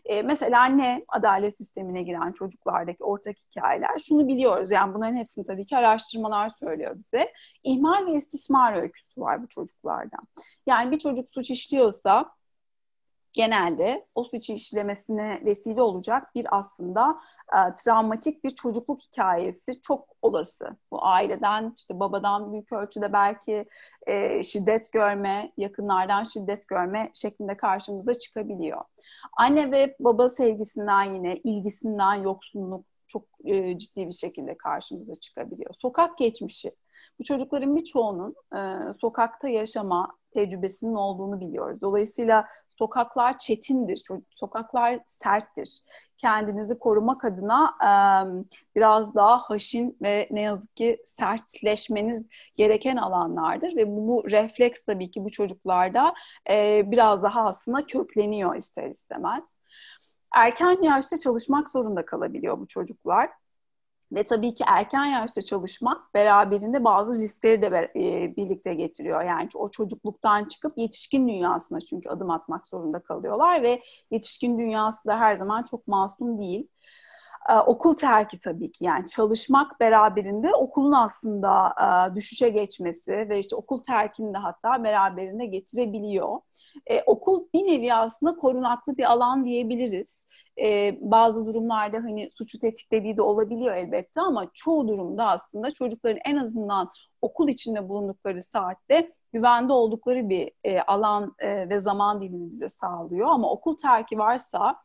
E, mesela ne adalet sistemine giren çocuklardaki ortak hikayeler? Şunu biliyoruz yani bunların hepsini tabii ki araştırmalar söylüyor bize. İhmal ve istismar öyküsü var bu çocuklardan. Yani bir çocuk suç işliyorsa genelde o suçu işlemesine vesile olacak bir aslında e, travmatik bir çocukluk hikayesi çok olası. Bu aileden, işte babadan büyük ölçüde belki e, şiddet görme, yakınlardan şiddet görme şeklinde karşımıza çıkabiliyor. Anne ve baba sevgisinden yine ilgisinden yoksunluk çok e, ciddi bir şekilde karşımıza çıkabiliyor. Sokak geçmişi. Bu çocukların birçoğunun e, sokakta yaşama tecrübesinin olduğunu biliyoruz. Dolayısıyla Sokaklar çetindir, sokaklar serttir. Kendinizi korumak adına e, biraz daha haşin ve ne yazık ki sertleşmeniz gereken alanlardır. Ve bu, bu refleks tabii ki bu çocuklarda e, biraz daha aslında kökleniyor ister istemez. Erken yaşta çalışmak zorunda kalabiliyor bu çocuklar ve tabii ki erken yaşta çalışmak beraberinde bazı riskleri de e, birlikte getiriyor. Yani o çocukluktan çıkıp yetişkin dünyasına çünkü adım atmak zorunda kalıyorlar ve yetişkin dünyası da her zaman çok masum değil. okul terki tabii ki yani çalışmak beraberinde okulun aslında düşüşe geçmesi ve işte okul terkini de hatta beraberinde getirebiliyor. okul bir nevi aslında korunaklı bir alan diyebiliriz e, bazı durumlarda hani suçu tetiklediği de olabiliyor elbette ama çoğu durumda aslında çocukların en azından okul içinde bulundukları saatte güvende oldukları bir e, alan e, ve zaman dilimi bize sağlıyor. Ama okul terki varsa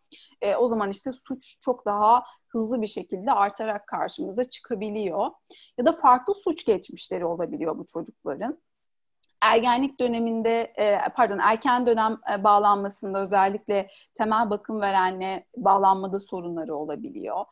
e, o zaman işte suç çok daha hızlı bir şekilde artarak karşımıza çıkabiliyor. Ya da farklı suç geçmişleri olabiliyor bu çocukların ergenlik döneminde e, pardon erken dönem e, bağlanmasında özellikle temel bakım verenle bağlanmada sorunları olabiliyor.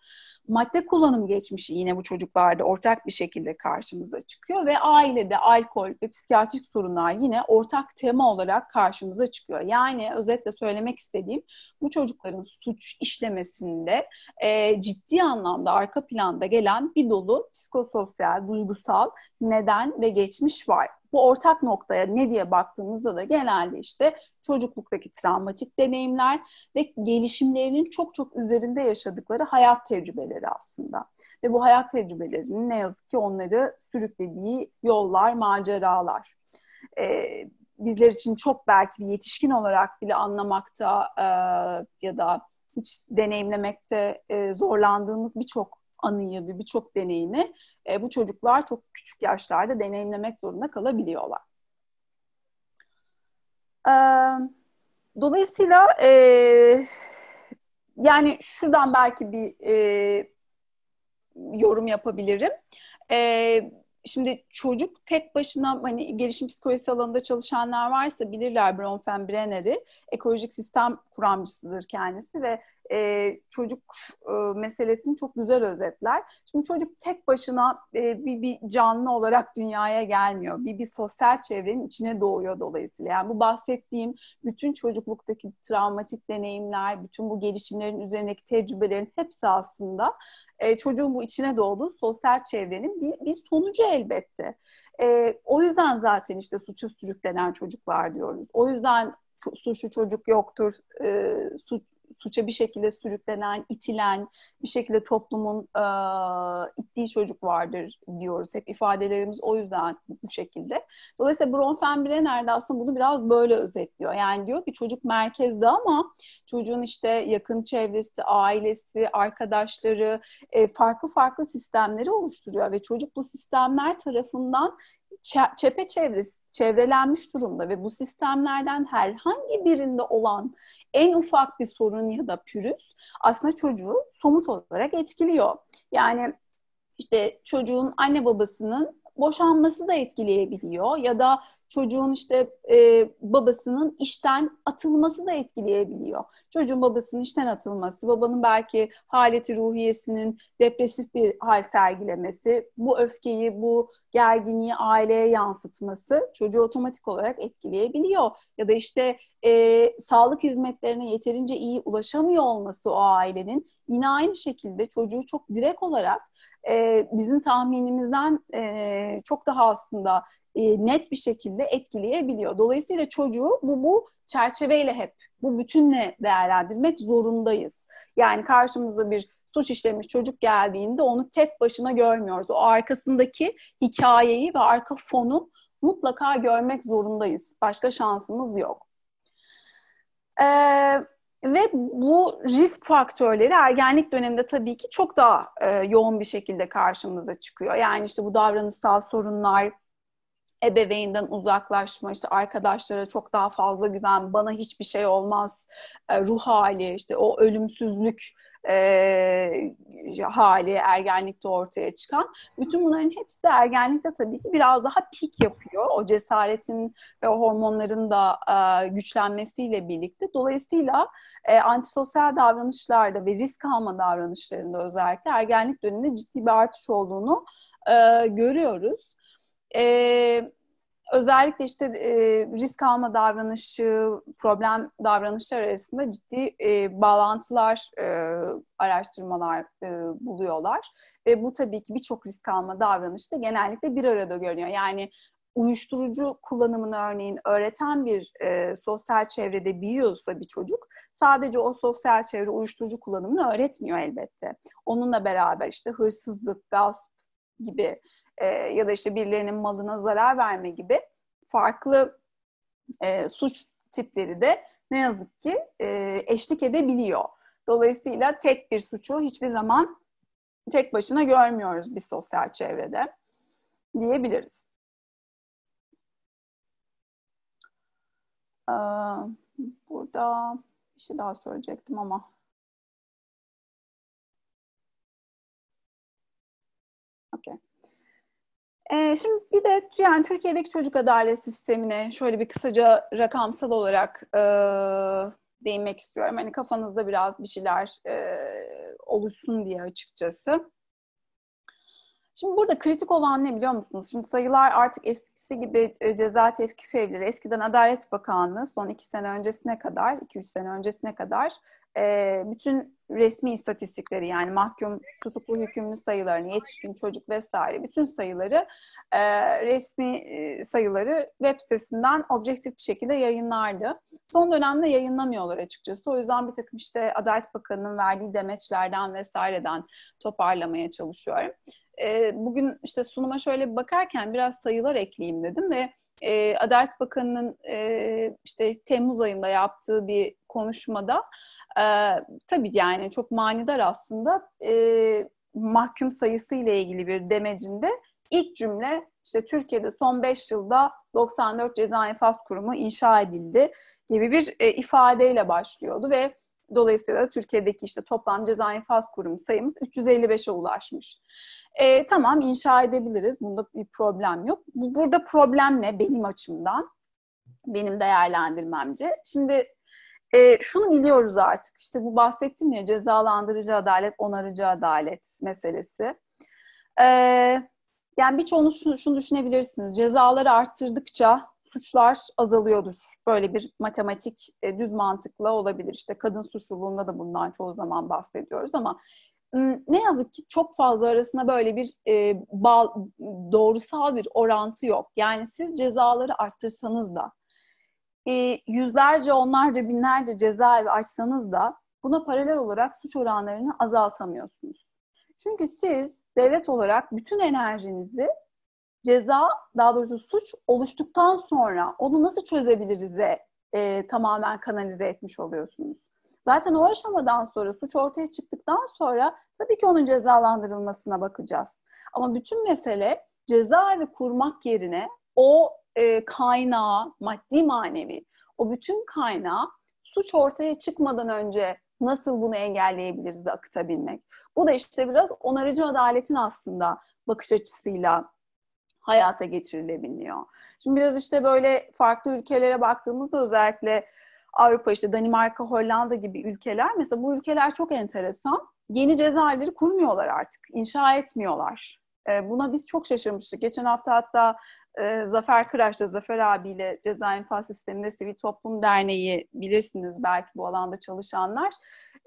Madde kullanım geçmişi yine bu çocuklarda ortak bir şekilde karşımıza çıkıyor ve ailede alkol ve psikiyatrik sorunlar yine ortak tema olarak karşımıza çıkıyor. Yani özetle söylemek istediğim bu çocukların suç işlemesinde e, ciddi anlamda arka planda gelen bir dolu psikososyal, duygusal neden ve geçmiş var bu ortak noktaya ne diye baktığımızda da genelde işte çocukluktaki travmatik deneyimler ve gelişimlerinin çok çok üzerinde yaşadıkları hayat tecrübeleri aslında. Ve bu hayat tecrübelerinin ne yazık ki onları sürüklediği yollar, maceralar. Ee, bizler için çok belki bir yetişkin olarak bile anlamakta e, ya da hiç deneyimlemekte e, zorlandığımız birçok anıyı ve birçok deneyimi e, bu çocuklar çok küçük yaşlarda deneyimlemek zorunda kalabiliyorlar. E, dolayısıyla e, yani şuradan belki bir e, yorum yapabilirim. E, şimdi çocuk tek başına hani gelişim psikolojisi alanında çalışanlar varsa bilirler Bronfen Brenner'i. Ekolojik sistem kuramcısıdır kendisi ve e, çocuk e, meselesini çok güzel özetler. Şimdi çocuk tek başına e, bir, bir canlı olarak dünyaya gelmiyor. Bir, bir sosyal çevrenin içine doğuyor dolayısıyla. Yani bu bahsettiğim bütün çocukluktaki travmatik deneyimler, bütün bu gelişimlerin üzerindeki tecrübelerin hepsi aslında e, çocuğun bu içine doğduğu sosyal çevrenin bir, bir sonucu elbette. E, o yüzden zaten işte suça sürüklenen çocuk var diyoruz. O yüzden suçlu çocuk yoktur, e, suç, suça bir şekilde sürüklenen, itilen, bir şekilde toplumun e, ittiği çocuk vardır diyoruz. Hep ifadelerimiz o yüzden bu şekilde. Dolayısıyla Bronfenbrenner de aslında bunu biraz böyle özetliyor. Yani diyor ki çocuk merkezde ama çocuğun işte yakın çevresi, ailesi, arkadaşları e, farklı farklı sistemleri oluşturuyor ve çocuk bu sistemler tarafından çepeçevre çevrelenmiş durumda ve bu sistemlerden herhangi birinde olan en ufak bir sorun ya da pürüz aslında çocuğu somut olarak etkiliyor. Yani işte çocuğun anne babasının boşanması da etkileyebiliyor ya da çocuğun işte e, babasının işten atılması da etkileyebiliyor. Çocuğun babasının işten atılması, babanın belki haleti ruhiyesinin depresif bir hal sergilemesi, bu öfkeyi, bu gerginliği aileye yansıtması çocuğu otomatik olarak etkileyebiliyor. Ya da işte e, sağlık hizmetlerine yeterince iyi ulaşamıyor olması o ailenin yine aynı şekilde çocuğu çok direkt olarak e, bizim tahminimizden e, çok daha aslında e, net bir şekilde etkileyebiliyor. Dolayısıyla çocuğu bu bu çerçeveyle hep bu bütünle değerlendirmek zorundayız. Yani karşımıza bir suç işlemiş çocuk geldiğinde onu tek başına görmüyoruz. O arkasındaki hikayeyi ve arka fonu mutlaka görmek zorundayız. Başka şansımız yok. E, ve bu risk faktörleri ergenlik döneminde tabii ki çok daha e, yoğun bir şekilde karşımıza çıkıyor. Yani işte bu davranışsal sorunlar, ebeveynden uzaklaşma, işte arkadaşlara çok daha fazla güven, bana hiçbir şey olmaz, e, ruh hali, işte o ölümsüzlük e, hali ergenlikte ortaya çıkan. Bütün bunların hepsi ergenlikte tabii ki biraz daha pik yapıyor. O cesaretin ve o hormonların da e, güçlenmesiyle birlikte. Dolayısıyla e, antisosyal davranışlarda ve risk alma davranışlarında özellikle ergenlik döneminde ciddi bir artış olduğunu e, görüyoruz. Evet özellikle işte e, risk alma davranışı, problem davranışlar arasında ciddi e, bağlantılar, e, araştırmalar e, buluyorlar. Ve bu tabii ki birçok risk alma davranışı da genellikle bir arada görünüyor. Yani uyuşturucu kullanımını örneğin öğreten bir e, sosyal çevrede büyüyorsa bir çocuk sadece o sosyal çevre uyuşturucu kullanımını öğretmiyor elbette. Onunla beraber işte hırsızlık, gasp gibi e, ya da işte birilerinin malına zarar verme gibi farklı e, suç tipleri de ne yazık ki e, eşlik edebiliyor. Dolayısıyla tek bir suçu hiçbir zaman tek başına görmüyoruz bir sosyal çevrede diyebiliriz. Ee, burada bir şey daha söyleyecektim ama Ee, şimdi bir de yani Türkiye'deki çocuk adalet sistemine şöyle bir kısaca rakamsal olarak e, değinmek istiyorum. Hani kafanızda biraz bir şeyler e, oluşsun diye açıkçası. Şimdi burada kritik olan ne biliyor musunuz? Şimdi sayılar artık eskisi gibi e, ceza tevkif evleri. Eskiden Adalet Bakanlığı son iki sene öncesine kadar, iki üç sene öncesine kadar e, bütün resmi istatistikleri yani mahkum, tutuklu hükümlü sayılarını, yetişkin çocuk vesaire bütün sayıları e, resmi e, sayıları web sitesinden objektif bir şekilde yayınlardı. Son dönemde yayınlamıyorlar açıkçası. O yüzden bir takım işte Adalet Bakanı'nın verdiği demeçlerden vesaireden toparlamaya çalışıyorum. E, bugün işte sunuma şöyle bir bakarken biraz sayılar ekleyeyim dedim ve e, Adalet Bakanı'nın e, işte Temmuz ayında yaptığı bir konuşmada e, tabii yani çok manidar aslında e, mahkum sayısı ile ilgili bir demecinde ilk cümle işte Türkiye'de son 5 yılda 94 ceza infaz kurumu inşa edildi gibi bir e, ifadeyle başlıyordu ve Dolayısıyla Türkiye'deki işte toplam ceza infaz kurumu sayımız 355'e ulaşmış. E, tamam inşa edebiliriz. Bunda bir problem yok. Bu, burada problem ne benim açımdan? Benim değerlendirmemce. Şimdi e, şunu biliyoruz artık işte bu bahsettim ya cezalandırıcı adalet, onarıcı adalet meselesi. E, yani birçoğunuz şunu, şunu düşünebilirsiniz cezaları arttırdıkça suçlar azalıyordur. Böyle bir matematik e, düz mantıkla olabilir. İşte kadın suçluluğunda da bundan çoğu zaman bahsediyoruz ama ne yazık ki çok fazla arasında böyle bir e, bağ, doğrusal bir orantı yok. Yani siz cezaları arttırsanız da e, yüzlerce, onlarca, binlerce cezaevi açsanız da buna paralel olarak suç oranlarını azaltamıyorsunuz. Çünkü siz devlet olarak bütün enerjinizi ceza, daha doğrusu suç oluştuktan sonra onu nasıl çözebiliriz'e e, tamamen kanalize etmiş oluyorsunuz. Zaten o aşamadan sonra, suç ortaya çıktıktan sonra tabii ki onun cezalandırılmasına bakacağız. Ama bütün mesele cezaevi kurmak yerine o e, kaynağı, maddi manevi o bütün kaynağı suç ortaya çıkmadan önce nasıl bunu engelleyebiliriz de akıtabilmek. Bu da işte biraz onarıcı adaletin aslında bakış açısıyla hayata geçirilebiliyor. Şimdi biraz işte böyle farklı ülkelere baktığımızda özellikle Avrupa işte Danimarka, Hollanda gibi ülkeler mesela bu ülkeler çok enteresan. Yeni cezaevleri kurmuyorlar artık, inşa etmiyorlar. E, buna biz çok şaşırmıştık. Geçen hafta hatta e, Zafer Kıraş'la, Zafer abiyle Ceza İnfaz Sistemi'nde Sivil Toplum Derneği bilirsiniz belki bu alanda çalışanlar.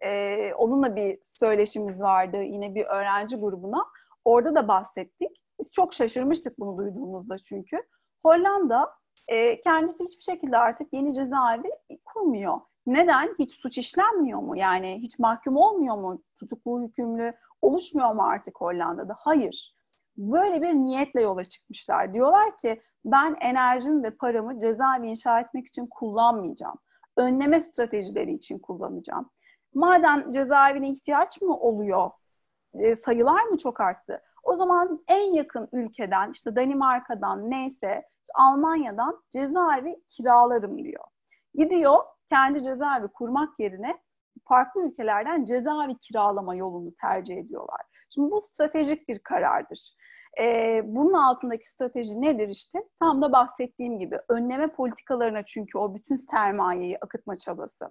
E, onunla bir söyleşimiz vardı yine bir öğrenci grubuna. Orada da bahsettik. Biz çok şaşırmıştık bunu duyduğumuzda çünkü. Hollanda e, kendisi hiçbir şekilde artık yeni cezaevi kurmuyor. Neden? Hiç suç işlenmiyor mu? Yani hiç mahkum olmuyor mu? Tutuklu hükümlü oluşmuyor mu artık Hollanda'da? Hayır böyle bir niyetle yola çıkmışlar. Diyorlar ki ben enerjimi ve paramı cezaevi inşa etmek için kullanmayacağım. Önleme stratejileri için kullanacağım. Madem cezaevine ihtiyaç mı oluyor? E, sayılar mı çok arttı? O zaman en yakın ülkeden işte Danimarka'dan neyse Almanya'dan cezaevi kiralarım diyor. Gidiyor kendi cezaevi kurmak yerine farklı ülkelerden cezaevi kiralama yolunu tercih ediyorlar. Şimdi bu stratejik bir karardır. E, bunun altındaki strateji nedir işte? Tam da bahsettiğim gibi önleme politikalarına çünkü o bütün sermayeyi akıtma çabası.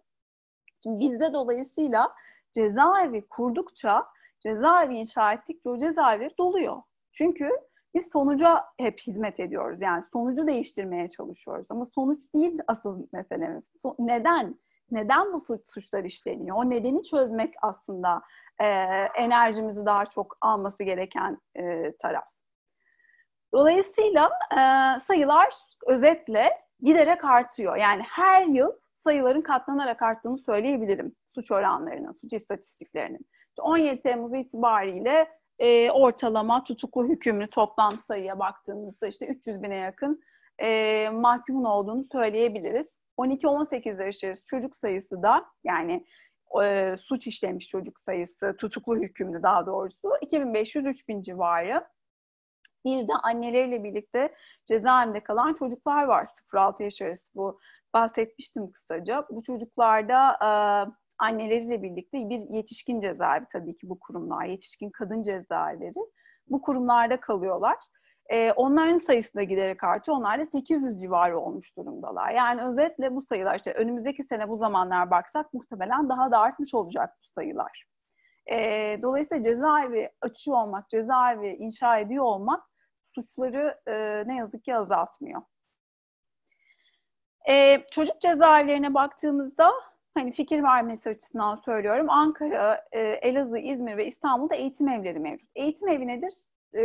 Şimdi bizde dolayısıyla cezaevi kurdukça, cezaevi inşa ettikçe o cezaevi doluyor. Çünkü biz sonuca hep hizmet ediyoruz. Yani sonucu değiştirmeye çalışıyoruz. Ama sonuç değil asıl meselemiz. neden? Neden bu suçlar işleniyor? O nedeni çözmek aslında e, enerjimizi daha çok alması gereken e, taraf. Dolayısıyla e, sayılar özetle giderek artıyor. Yani her yıl sayıların katlanarak arttığını söyleyebilirim suç oranlarının, suç istatistiklerinin. 17 Temmuz itibariyle e, ortalama tutuklu hükümlü toplam sayıya baktığımızda işte 300 bine yakın e, mahkumun olduğunu söyleyebiliriz. 12-18 yaş arası çocuk sayısı da yani e, suç işlemiş çocuk sayısı, tutuklu hükümlü daha doğrusu 2500-3000 civarı. Bir de anneleriyle birlikte cezaevinde kalan çocuklar var 0-6 yaş arası bu. Bahsetmiştim kısaca. Bu çocuklarda e, anneleriyle birlikte bir yetişkin cezaevi tabii ki bu kurumlar, yetişkin kadın cezaevleri. Bu kurumlarda kalıyorlar. E, onların sayısı da giderek artıyor. Onlar da 800 civarı olmuş durumdalar. Yani özetle bu sayılar işte önümüzdeki sene bu zamanlar baksak muhtemelen daha da artmış olacak bu sayılar. E, dolayısıyla cezaevi açıyor olmak, cezaevi inşa ediyor olmak suçları e, ne yazık ki azaltmıyor. E, çocuk cezaevlerine baktığımızda hani fikir vermesi açısından söylüyorum. Ankara, e, Elazığ, İzmir ve İstanbul'da eğitim evleri mevcut. Eğitim evi nedir?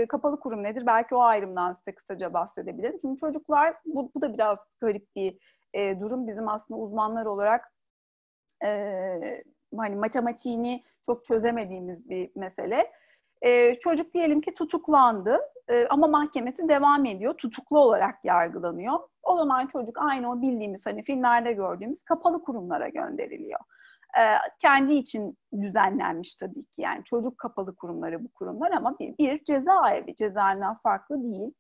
kapalı kurum nedir? Belki o ayrımdan size kısaca bahsedebilirim. Çünkü çocuklar, bu, bu da biraz garip bir e, durum. Bizim aslında uzmanlar olarak e, hani matematiğini çok çözemediğimiz bir mesele. E, çocuk diyelim ki tutuklandı e, ama mahkemesi devam ediyor. Tutuklu olarak yargılanıyor. O zaman çocuk aynı o bildiğimiz hani filmlerde gördüğümüz kapalı kurumlara gönderiliyor. Ee, kendi için düzenlenmiş tabii ki. Yani çocuk kapalı kurumları bu kurumlar ama bir, bir cezaevi cezaevinden farklı değil.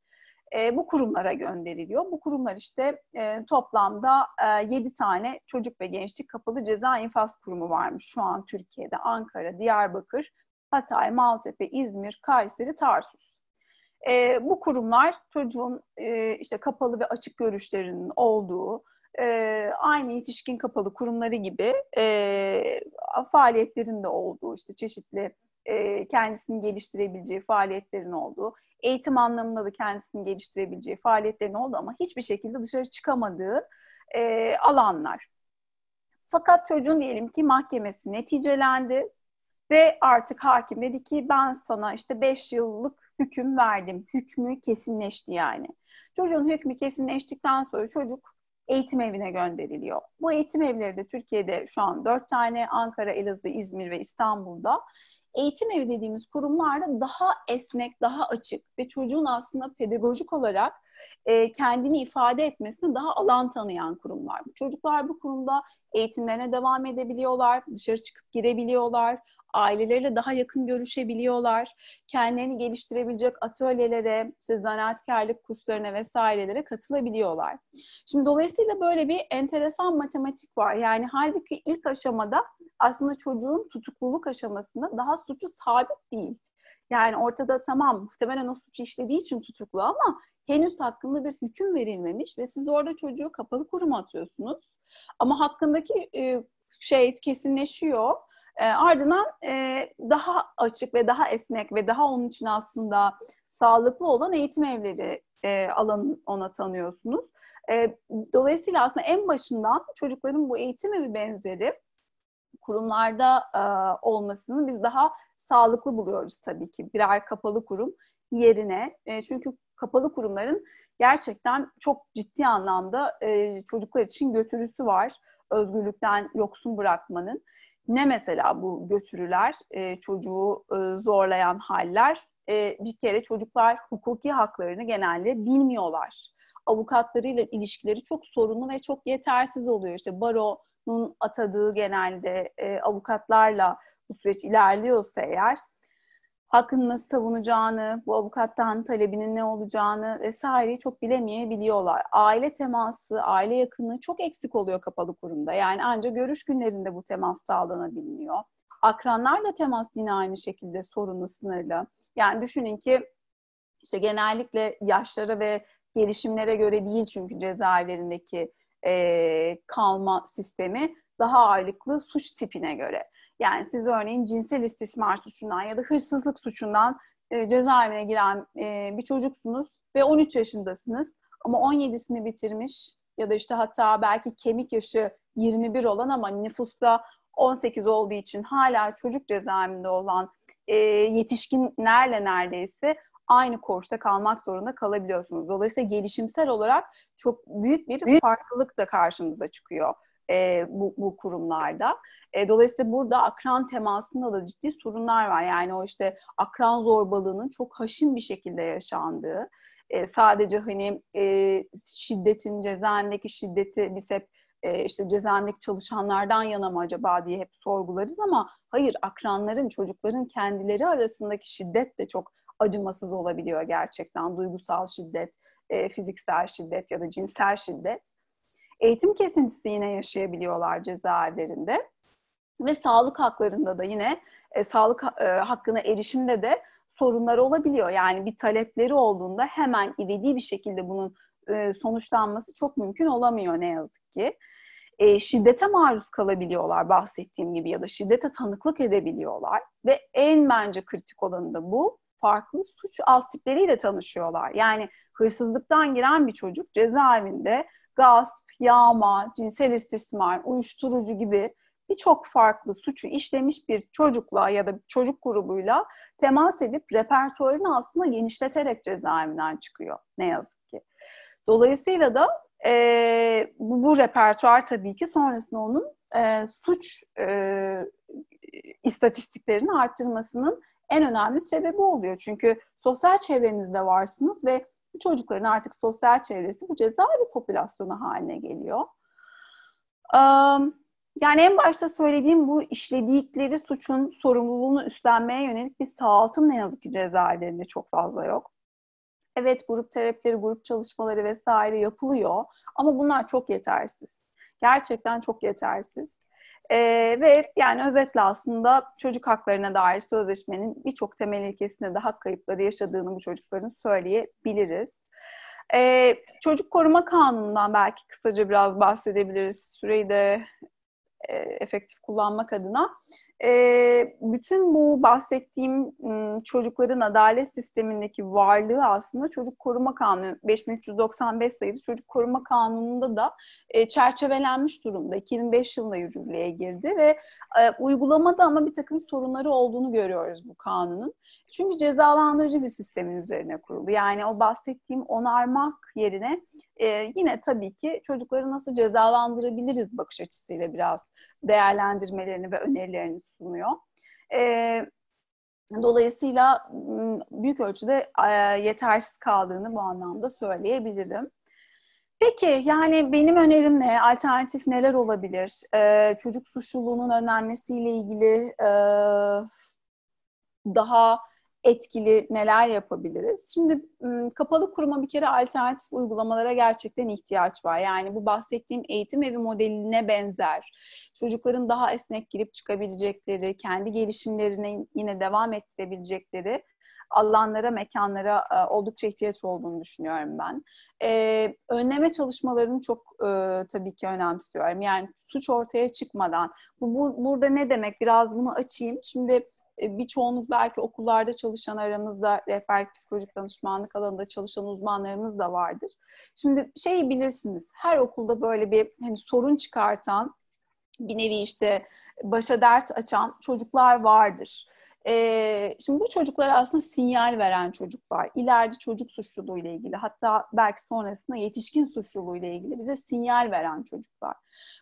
E, bu kurumlara gönderiliyor. Bu kurumlar işte e, toplamda e, 7 tane çocuk ve gençlik kapalı ceza infaz kurumu varmış şu an Türkiye'de. Ankara, Diyarbakır, Hatay, Maltepe, İzmir, Kayseri, Tarsus. E, bu kurumlar çocuğun e, işte kapalı ve açık görüşlerinin olduğu, e, aynı yetişkin kapalı kurumları gibi e, faaliyetlerin de olduğu işte çeşitli e, kendisini geliştirebileceği faaliyetlerin olduğu, eğitim anlamında da kendisini geliştirebileceği faaliyetlerin olduğu ama hiçbir şekilde dışarı çıkamadığı e, alanlar. Fakat çocuğun diyelim ki mahkemesi neticelendi ve artık hakim dedi ki ben sana işte 5 yıllık hüküm verdim. Hükmü kesinleşti yani. Çocuğun hükmü kesinleştikten sonra çocuk eğitim evine gönderiliyor. Bu eğitim evleri de Türkiye'de şu an dört tane Ankara, Elazığ, İzmir ve İstanbul'da. Eğitim evi dediğimiz kurumlarda daha esnek, daha açık ve çocuğun aslında pedagojik olarak e, kendini ifade etmesine daha alan tanıyan kurumlar. Çocuklar bu kurumda eğitimlerine devam edebiliyorlar, dışarı çıkıp girebiliyorlar, aileleriyle daha yakın görüşebiliyorlar. Kendilerini geliştirebilecek atölyelere, işte zanaatkarlık kurslarına vesairelere katılabiliyorlar. Şimdi dolayısıyla böyle bir enteresan matematik var. Yani halbuki ilk aşamada aslında çocuğun tutukluluk aşamasında daha suçu sabit değil. Yani ortada tamam muhtemelen o suç işlediği için tutuklu ama henüz hakkında bir hüküm verilmemiş ve siz orada çocuğu kapalı kuruma atıyorsunuz. Ama hakkındaki e, şey kesinleşiyor e, ardından e, daha açık ve daha esnek ve daha onun için aslında sağlıklı olan eğitim evleri e, alanı ona tanıyorsunuz. E, dolayısıyla aslında en başından çocukların bu eğitim evi benzeri kurumlarda e, olmasını biz daha sağlıklı buluyoruz tabii ki birer kapalı kurum yerine. E, çünkü kapalı kurumların gerçekten çok ciddi anlamda e, çocuklar için götürüsü var özgürlükten yoksun bırakmanın. Ne mesela bu götürüler, e, çocuğu e, zorlayan haller? E, bir kere çocuklar hukuki haklarını genelde bilmiyorlar. Avukatlarıyla ilişkileri çok sorunlu ve çok yetersiz oluyor. İşte baronun atadığı genelde e, avukatlarla bu süreç ilerliyorsa eğer hakkını nasıl savunacağını, bu avukattan talebinin ne olacağını vesaireyi çok bilemeyebiliyorlar. Aile teması, aile yakınlığı çok eksik oluyor kapalı kurumda. Yani ancak görüş günlerinde bu temas sağlanabiliyor. Akranlarla temas yine aynı şekilde sorunlu sınırlı. Yani düşünün ki işte genellikle yaşlara ve gelişimlere göre değil çünkü cezaevlerindeki e, kalma sistemi daha ağırlıklı suç tipine göre. Yani siz örneğin cinsel istismar suçundan ya da hırsızlık suçundan e, cezaevine giren e, bir çocuksunuz ve 13 yaşındasınız ama 17'sini bitirmiş ya da işte hatta belki kemik yaşı 21 olan ama nüfusta 18 olduğu için hala çocuk cezaevinde olan e, yetişkinlerle neredeyse aynı koğuşta kalmak zorunda kalabiliyorsunuz. Dolayısıyla gelişimsel olarak çok büyük bir farklılık da karşımıza çıkıyor e, bu, bu kurumlarda. E, dolayısıyla burada akran temasında da ciddi sorunlar var. Yani o işte akran zorbalığının çok haşin bir şekilde yaşandığı, e, sadece hani e, şiddetin, cezaevindeki şiddeti biz hep e, işte cezaevindeki çalışanlardan yana mı acaba diye hep sorgularız ama hayır akranların, çocukların kendileri arasındaki şiddet de çok acımasız olabiliyor gerçekten. Duygusal şiddet, e, fiziksel şiddet ya da cinsel şiddet. Eğitim kesintisi yine yaşayabiliyorlar cezaevlerinde. Ve sağlık haklarında da yine e, sağlık e, hakkına erişimde de sorunlar olabiliyor. Yani bir talepleri olduğunda hemen ivedi bir şekilde bunun e, sonuçlanması çok mümkün olamıyor ne yazık ki. E, şiddete maruz kalabiliyorlar bahsettiğim gibi ya da şiddete tanıklık edebiliyorlar. Ve en bence kritik olanı da bu farklı suç alt tipleriyle tanışıyorlar. Yani hırsızlıktan giren bir çocuk cezaevinde gasp, yağma, cinsel istismar, uyuşturucu gibi birçok farklı suçu işlemiş bir çocukla ya da çocuk grubuyla temas edip repertuarını aslında genişleterek cezaevinden çıkıyor ne yazık ki. Dolayısıyla da e, bu, bu repertuar tabii ki sonrasında onun e, suç e, istatistiklerini arttırmasının en önemli sebebi oluyor. Çünkü sosyal çevrenizde varsınız ve bu çocukların artık sosyal çevresi bu ceza bir popülasyonu haline geliyor. Yani en başta söylediğim bu işledikleri suçun sorumluluğunu üstlenmeye yönelik bir sağaltım ne yazık ki cezaevlerinde çok fazla yok. Evet grup terapileri, grup çalışmaları vesaire yapılıyor ama bunlar çok yetersiz. Gerçekten çok yetersiz. E, ve yani özetle aslında çocuk haklarına dair sözleşmenin birçok temel ilkesinde de hak kayıpları yaşadığını bu çocukların söyleyebiliriz. E, çocuk koruma kanunundan belki kısaca biraz bahsedebiliriz. Süreyi de e, efektif kullanmak adına e, bütün bu bahsettiğim çocukların adalet sistemindeki varlığı aslında Çocuk Koruma Kanunu 5395 sayılı Çocuk Koruma Kanunu'nda da e, çerçevelenmiş durumda. 2005 yılında yürürlüğe girdi ve e, uygulamada ama bir takım sorunları olduğunu görüyoruz bu kanunun. Çünkü cezalandırıcı bir sistemin üzerine kuruldu. Yani o bahsettiğim onarmak yerine e, yine tabii ki çocukları nasıl cezalandırabiliriz bakış açısıyla biraz değerlendirmelerini ve önerilerini sunuyor. E, dolayısıyla büyük ölçüde e, yetersiz kaldığını bu anlamda söyleyebilirim. Peki yani benim önerim ne? Alternatif neler olabilir? Ee, çocuk suçluluğunun önlenmesiyle ilgili e, daha etkili neler yapabiliriz? Şimdi kapalı kuruma bir kere alternatif uygulamalara gerçekten ihtiyaç var. Yani bu bahsettiğim eğitim evi modeline benzer. Çocukların daha esnek girip çıkabilecekleri, kendi gelişimlerini yine devam ettirebilecekleri alanlara, mekanlara oldukça ihtiyaç olduğunu düşünüyorum ben. önleme çalışmalarını çok tabii ki önemsiyorum. Yani suç ortaya çıkmadan. Bu, bu burada ne demek? Biraz bunu açayım. Şimdi birçoğunuz belki okullarda çalışan aramızda rehber psikolojik danışmanlık alanında çalışan uzmanlarımız da vardır. Şimdi şeyi bilirsiniz. Her okulda böyle bir hani sorun çıkartan bir nevi işte başa dert açan çocuklar vardır şimdi bu çocuklar aslında sinyal veren çocuklar, ileride çocuk suçluluğu ile ilgili hatta belki sonrasında yetişkin suçluluğu ile ilgili bize sinyal veren çocuklar.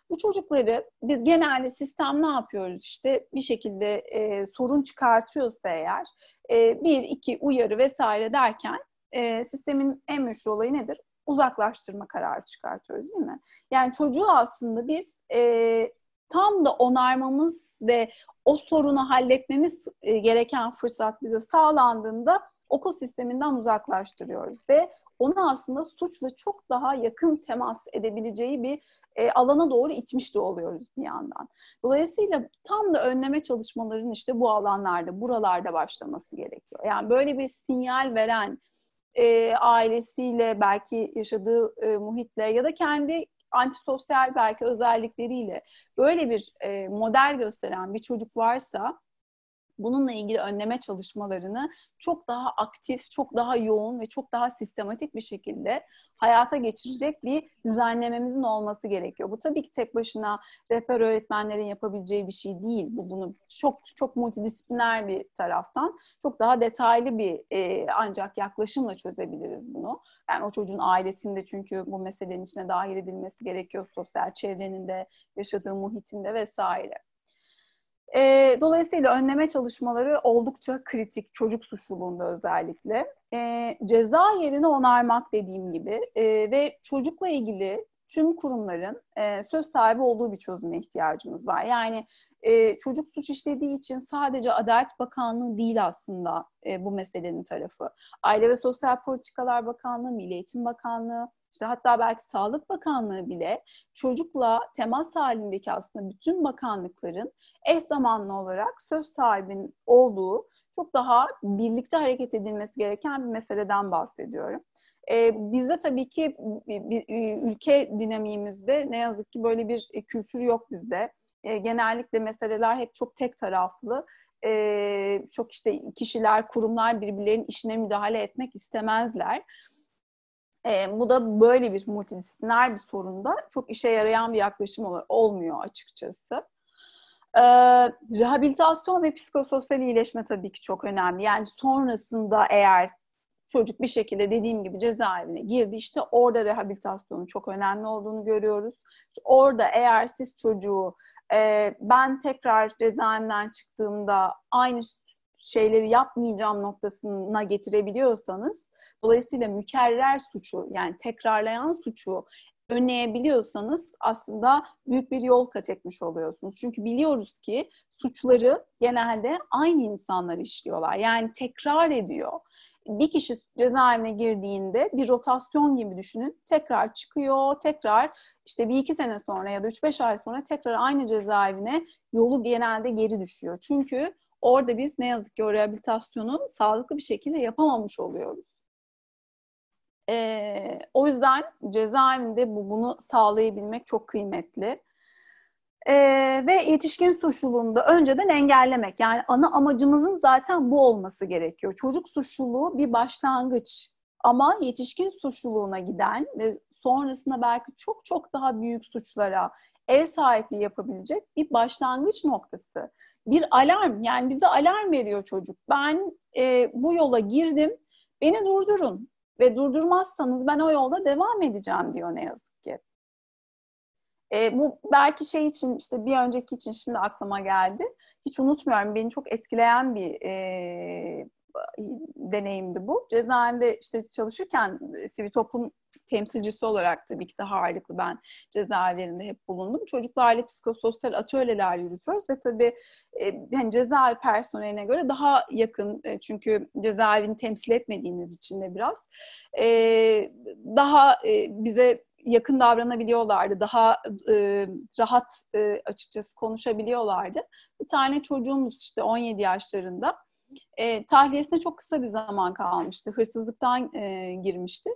Bu çocukları biz genelde sistem ne yapıyoruz işte bir şekilde e, sorun çıkartıyorsa eğer e, bir iki uyarı vesaire derken e, sistemin en meşhur olayı nedir? Uzaklaştırma kararı çıkartıyoruz değil mi? Yani çocuğu aslında biz e, tam da onarmamız ve o sorunu halletmemiz e, gereken fırsat bize sağlandığında okul sisteminden uzaklaştırıyoruz ve onu aslında suçla çok daha yakın temas edebileceği bir e, alana doğru itmiş de oluyoruz bir yandan. Dolayısıyla tam da önleme çalışmaların işte bu alanlarda, buralarda başlaması gerekiyor. Yani böyle bir sinyal veren e, ailesiyle, belki yaşadığı e, muhitle ya da kendi antisosyal belki özellikleriyle böyle bir e, model gösteren bir çocuk varsa bununla ilgili önleme çalışmalarını çok daha aktif, çok daha yoğun ve çok daha sistematik bir şekilde hayata geçirecek bir düzenlememizin olması gerekiyor. Bu tabii ki tek başına rehber öğretmenlerin yapabileceği bir şey değil. Bu bunu çok çok multidisipliner bir taraftan çok daha detaylı bir e, ancak yaklaşımla çözebiliriz bunu. Yani o çocuğun ailesinde çünkü bu meselenin içine dahil edilmesi gerekiyor. Sosyal çevreninde yaşadığı muhitinde vesaire. E, dolayısıyla önleme çalışmaları oldukça kritik çocuk suçluluğunda özellikle. E, ceza yerini onarmak dediğim gibi e, ve çocukla ilgili tüm kurumların e, söz sahibi olduğu bir çözüme ihtiyacımız var. Yani e, çocuk suç işlediği için sadece Adalet Bakanlığı değil aslında e, bu meselenin tarafı. Aile ve Sosyal Politikalar Bakanlığı, Milli Eğitim Bakanlığı, işte hatta belki Sağlık Bakanlığı bile çocukla temas halindeki aslında bütün bakanlıkların eş zamanlı olarak söz sahibinin olduğu çok daha birlikte hareket edilmesi gereken bir meseleden bahsediyorum. Ee, bizde tabii ki ülke dinamiğimizde ne yazık ki böyle bir e, kültür yok bizde. Ee, genellikle meseleler hep çok tek taraflı e, çok işte kişiler, kurumlar birbirlerinin işine müdahale etmek istemezler. E, bu da böyle bir multidisipliner bir sorunda çok işe yarayan bir yaklaşım olmuyor açıkçası. E, rehabilitasyon ve psikososyal iyileşme tabii ki çok önemli. Yani sonrasında eğer çocuk bir şekilde dediğim gibi cezaevine girdi. işte orada rehabilitasyonun çok önemli olduğunu görüyoruz. İşte orada eğer siz çocuğu e, ben tekrar cezaevinden çıktığımda aynı şeyleri yapmayacağım noktasına getirebiliyorsanız dolayısıyla mükerrer suçu yani tekrarlayan suçu önleyebiliyorsanız aslında büyük bir yol kat etmiş oluyorsunuz. Çünkü biliyoruz ki suçları genelde aynı insanlar işliyorlar. Yani tekrar ediyor. Bir kişi cezaevine girdiğinde bir rotasyon gibi düşünün. Tekrar çıkıyor, tekrar işte bir iki sene sonra ya da üç beş ay sonra tekrar aynı cezaevine yolu genelde geri düşüyor. Çünkü Orada biz ne yazık ki o rehabilitasyonu sağlıklı bir şekilde yapamamış oluyoruz. E, o yüzden cezaevinde bu, bunu sağlayabilmek çok kıymetli. E, ve yetişkin suçluluğunda önceden engellemek. Yani ana amacımızın zaten bu olması gerekiyor. Çocuk suçluluğu bir başlangıç ama yetişkin suçluluğuna giden ve sonrasında belki çok çok daha büyük suçlara ev sahipliği yapabilecek bir başlangıç noktası bir alarm yani bize alarm veriyor çocuk. Ben e, bu yola girdim beni durdurun ve durdurmazsanız ben o yolda devam edeceğim diyor ne yazık ki. E, bu belki şey için işte bir önceki için şimdi aklıma geldi. Hiç unutmuyorum beni çok etkileyen bir e, deneyimdi bu. Cezaevinde işte çalışırken sivil toplum temsilcisi olarak tabii ki daha ağırlıklı ben cezaevlerinde hep bulundum. Çocuklarla psikososyal atölyeler yürütüyoruz ve tabii e, yani cezaevi personeline göre daha yakın e, çünkü cezaevini temsil etmediğimiz için de biraz e, daha e, bize yakın davranabiliyorlardı. Daha e, rahat e, açıkçası konuşabiliyorlardı. Bir tane çocuğumuz işte 17 yaşlarında e, tahliyesine çok kısa bir zaman kalmıştı. Hırsızlıktan e, girmişti.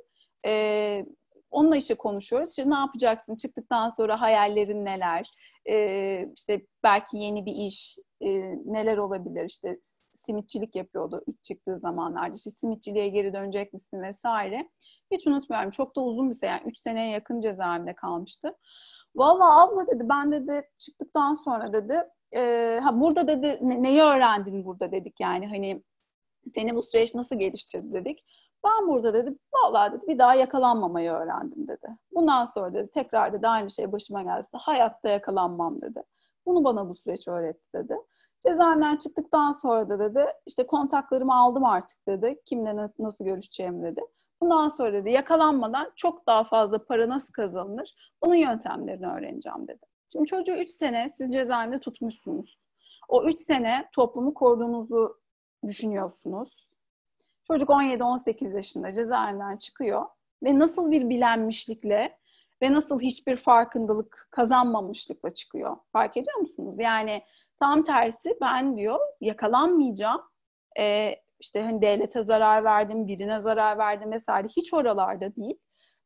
E, onunla işte konuşuyoruz. Şimdi ne yapacaksın? Çıktıktan sonra hayallerin neler? E, işte belki yeni bir iş e, neler olabilir? İşte simitçilik yapıyordu ilk çıktığı zamanlarda. İşte simitçiliğe geri dönecek misin vesaire. Hiç unutmuyorum. Çok da uzun bir sene. Yani 3 seneye yakın cezaevinde kalmıştı. Valla abla dedi ben dedi çıktıktan sonra dedi e, ha burada dedi ne, neyi öğrendin burada dedik yani hani seni bu süreç nasıl geliştirdi dedik. Ben burada dedi, vallahi dedi bir daha yakalanmamayı öğrendim dedi. Bundan sonra dedi tekrar dedi aynı şey başıma geldi. Hayatta yakalanmam dedi. Bunu bana bu süreç öğretti dedi. Cezaevinden çıktıktan sonra da dedi işte kontaklarımı aldım artık dedi. Kimle nasıl görüşeceğim dedi. Bundan sonra dedi yakalanmadan çok daha fazla para nasıl kazanılır bunun yöntemlerini öğreneceğim dedi. Şimdi çocuğu 3 sene siz cezaevinde tutmuşsunuz. O 3 sene toplumu koruduğunuzu düşünüyorsunuz Çocuk 17-18 yaşında cezaevinden çıkıyor ve nasıl bir bilenmişlikle ve nasıl hiçbir farkındalık kazanmamışlıkla çıkıyor. Fark ediyor musunuz? Yani tam tersi ben diyor yakalanmayacağım. Ee, işte hani devlete zarar verdim, birine zarar verdim vesaire hiç oralarda değil.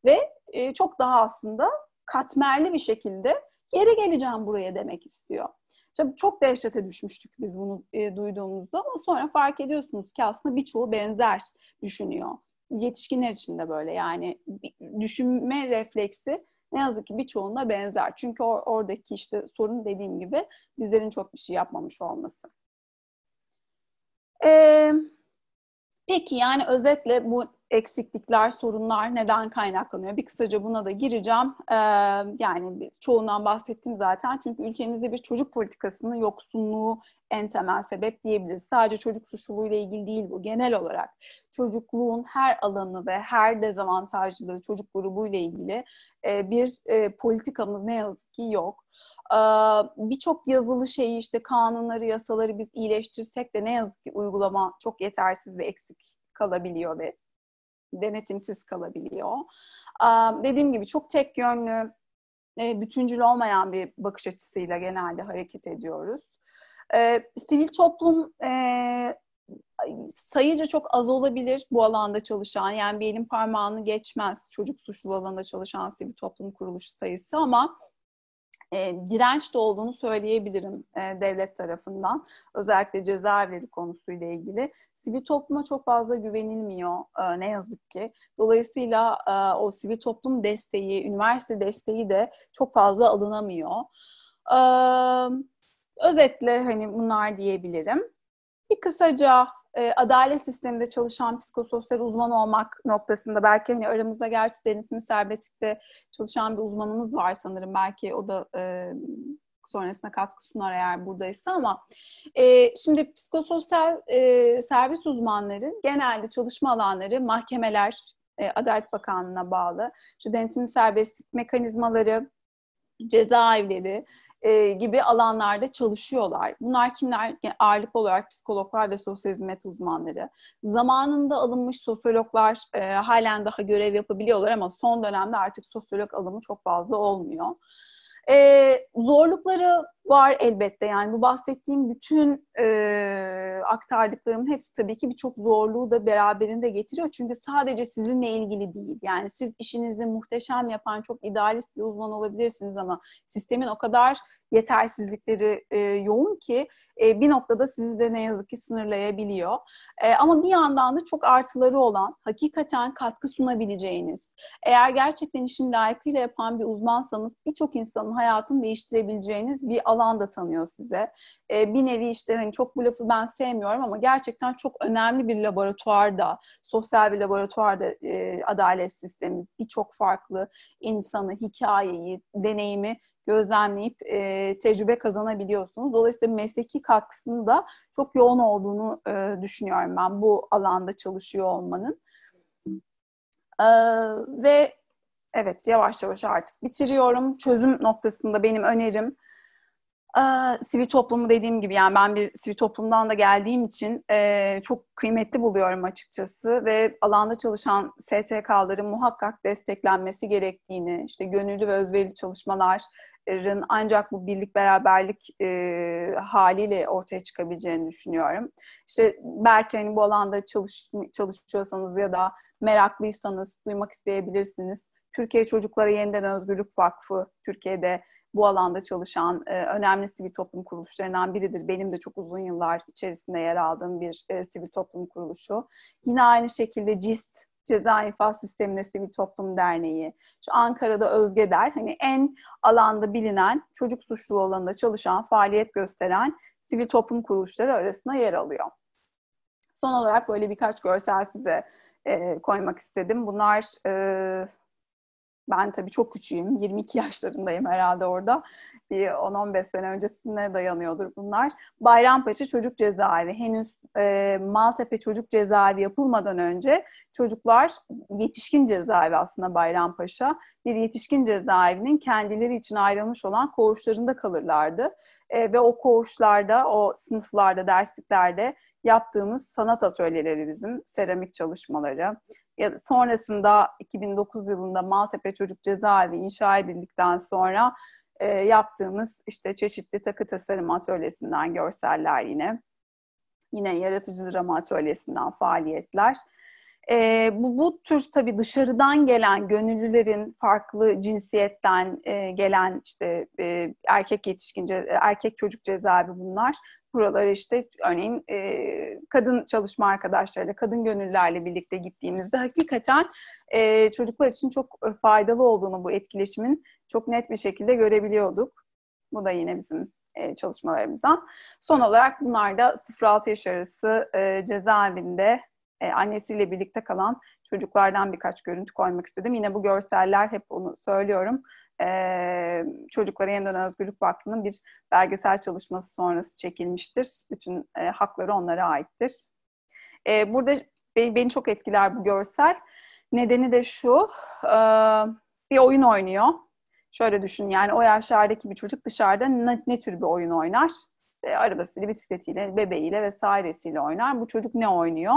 Ve e, çok daha aslında katmerli bir şekilde geri geleceğim buraya demek istiyor. Tabii çok dehşete düşmüştük biz bunu e, duyduğumuzda ama sonra fark ediyorsunuz ki aslında birçoğu benzer düşünüyor. Yetişkinler için de böyle yani düşünme refleksi ne yazık ki birçoğunda benzer. Çünkü or- oradaki işte sorun dediğim gibi bizlerin çok bir şey yapmamış olması. Eee Peki yani özetle bu eksiklikler, sorunlar neden kaynaklanıyor? Bir kısaca buna da gireceğim. Ee, yani çoğundan bahsettim zaten. Çünkü ülkemizde bir çocuk politikasının yoksunluğu en temel sebep diyebiliriz. Sadece çocuk suçluluğu ile ilgili değil bu. Genel olarak çocukluğun her alanı ve her dezavantajlı çocuk grubu ile ilgili e, bir e, politikamız ne yazık ki yok. Ee, birçok yazılı şeyi işte kanunları, yasaları biz iyileştirsek de ne yazık ki uygulama çok yetersiz ve eksik kalabiliyor ve denetimsiz kalabiliyor. Ee, dediğim gibi çok tek yönlü, e, bütüncül olmayan bir bakış açısıyla genelde hareket ediyoruz. Ee, sivil toplum e, sayıca çok az olabilir bu alanda çalışan. Yani bir elin parmağını geçmez çocuk suçlu alanda çalışan sivil toplum kuruluşu sayısı ama e, direnç de olduğunu söyleyebilirim e, devlet tarafından. Özellikle cezaevleri konusuyla ilgili. Sivil topluma çok fazla güvenilmiyor e, ne yazık ki. Dolayısıyla e, o sivil toplum desteği, üniversite desteği de çok fazla alınamıyor. E, özetle hani bunlar diyebilirim. Bir kısaca e, adalet sisteminde çalışan psikososyal uzman olmak noktasında belki hani aramızda gerçi denetimi serbestlikte çalışan bir uzmanımız var sanırım belki o da e, sonrasına katkı sunar eğer buradaysa ama e, şimdi psikososyal e, servis uzmanları genelde çalışma alanları mahkemeler e, Adalet Bakanlığı'na bağlı. Şu denetim serbestlik mekanizmaları, cezaevleri, e, gibi alanlarda çalışıyorlar. Bunlar kimler? Yani ağırlıklı olarak psikologlar ve sosyal hizmet uzmanları. Zamanında alınmış sosyologlar e, halen daha görev yapabiliyorlar ama son dönemde artık sosyolog alımı çok fazla olmuyor. E, zorlukları var elbette yani bu bahsettiğim bütün e, aktardıklarımın hepsi tabii ki birçok zorluğu da beraberinde getiriyor. Çünkü sadece sizinle ilgili değil. Yani siz işinizi muhteşem yapan çok idealist bir uzman olabilirsiniz ama sistemin o kadar yetersizlikleri e, yoğun ki e, bir noktada sizi de ne yazık ki sınırlayabiliyor. E, ama bir yandan da çok artıları olan, hakikaten katkı sunabileceğiniz, eğer gerçekten işini layıkıyla yapan bir uzmansanız birçok insanın hayatını değiştirebileceğiniz bir alan da tanıyor size. E, bir nevi işte hani çok bu lafı ben sevmiyorum ama gerçekten çok önemli bir laboratuvarda, sosyal bir laboratuvarda e, adalet sistemi birçok farklı insanı, hikayeyi, deneyimi gözlemleyip e, tecrübe kazanabiliyorsunuz. Dolayısıyla mesleki katkısının da çok yoğun olduğunu e, düşünüyorum ben bu alanda çalışıyor olmanın. E, ve evet yavaş yavaş artık bitiriyorum. Çözüm noktasında benim önerim e, sivil toplumu dediğim gibi yani ben bir sivil toplumdan da geldiğim için e, çok kıymetli buluyorum açıkçası ve alanda çalışan STK'ların muhakkak desteklenmesi gerektiğini, işte gönüllü ve özverili çalışmaların ancak bu birlik beraberlik e, haliyle ortaya çıkabileceğini düşünüyorum. İşte belki hani bu alanda çalış, çalışıyorsanız ya da meraklıysanız duymak isteyebilirsiniz. Türkiye Çocuklara Yeniden Özgürlük Vakfı Türkiye'de bu alanda çalışan e, önemli sivil toplum kuruluşlarından biridir. Benim de çok uzun yıllar içerisinde yer aldığım bir e, sivil toplum kuruluşu. Yine aynı şekilde CIST Ceza İnfaz Sistemine Sivil Toplum Derneği, şu Ankara'da Özge der, hani en alanda bilinen, çocuk suçlu alanında çalışan, faaliyet gösteren sivil toplum kuruluşları arasında yer alıyor. Son olarak böyle birkaç görsel size e, koymak istedim. Bunlar e, ben tabii çok küçüğüm. 22 yaşlarındayım herhalde orada. Bir 10-15 sene öncesine dayanıyordur bunlar. Bayrampaşa Çocuk Cezaevi. Henüz e, Maltepe Çocuk Cezaevi yapılmadan önce çocuklar yetişkin cezaevi aslında Bayrampaşa. Bir yetişkin cezaevinin kendileri için ayrılmış olan koğuşlarında kalırlardı. E, ve o koğuşlarda, o sınıflarda, dersliklerde yaptığımız sanat atölyeleri bizim, seramik çalışmaları. Ya sonrasında 2009 yılında Maltepe Çocuk Cezaevi inşa edildikten sonra e, yaptığımız işte çeşitli takı tasarım atölyesinden görseller yine. Yine yaratıcı drama atölyesinden faaliyetler. E, bu, bu tür tabii dışarıdan gelen gönüllülerin farklı cinsiyetten e, gelen işte e, erkek yetişkince e, erkek çocuk cezaevi bunlar. Buraları işte örneğin e, kadın çalışma arkadaşlarıyla, kadın gönüllerle birlikte gittiğimizde hakikaten e, çocuklar için çok e, faydalı olduğunu bu etkileşimin çok net bir şekilde görebiliyorduk. Bu da yine bizim e, çalışmalarımızdan. Son olarak bunlar da 0-6 yaş arası e, cezaevinde e, annesiyle birlikte kalan çocuklardan birkaç görüntü koymak istedim. Yine bu görseller hep onu söylüyorum e, Çocuklara Yeniden Özgürlük Vakfı'nın bir belgesel çalışması sonrası çekilmiştir. Bütün hakları onlara aittir. burada beni, çok etkiler bu görsel. Nedeni de şu, bir oyun oynuyor. Şöyle düşün yani o yaşlardaki bir çocuk dışarıda ne, ne tür bir oyun oynar? E, arabasıyla, bisikletiyle, bebeğiyle vesairesiyle oynar. Bu çocuk ne oynuyor?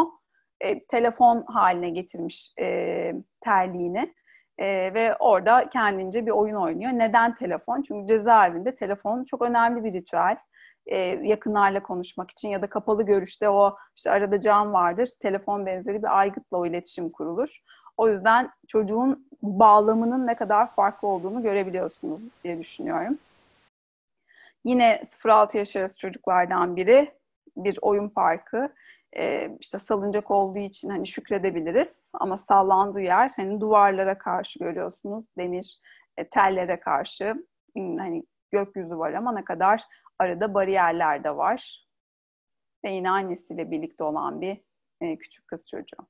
E, telefon haline getirmiş e, terliğini e, ve orada kendince bir oyun oynuyor. Neden telefon? Çünkü cezaevinde telefon çok önemli bir ritüel. E, yakınlarla konuşmak için ya da kapalı görüşte o işte arada cam vardır. Telefon benzeri bir aygıtla o iletişim kurulur. O yüzden çocuğun bağlamının ne kadar farklı olduğunu görebiliyorsunuz diye düşünüyorum. Yine 0-6 yaş arası çocuklardan biri bir oyun parkı e, işte salıncak olduğu için hani şükredebiliriz ama sallandığı yer hani duvarlara karşı görüyorsunuz demir e, tellere karşı hmm, hani gökyüzü var ama ne kadar arada bariyerler de var ve yine annesiyle birlikte olan bir e, küçük kız çocuğu.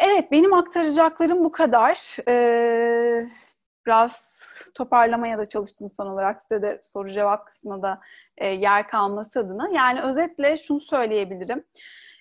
Evet, benim aktaracaklarım bu kadar. Ee, biraz toparlamaya da çalıştım son olarak. Size de soru cevap kısmına da e, yer kalması adına. Yani özetle şunu söyleyebilirim.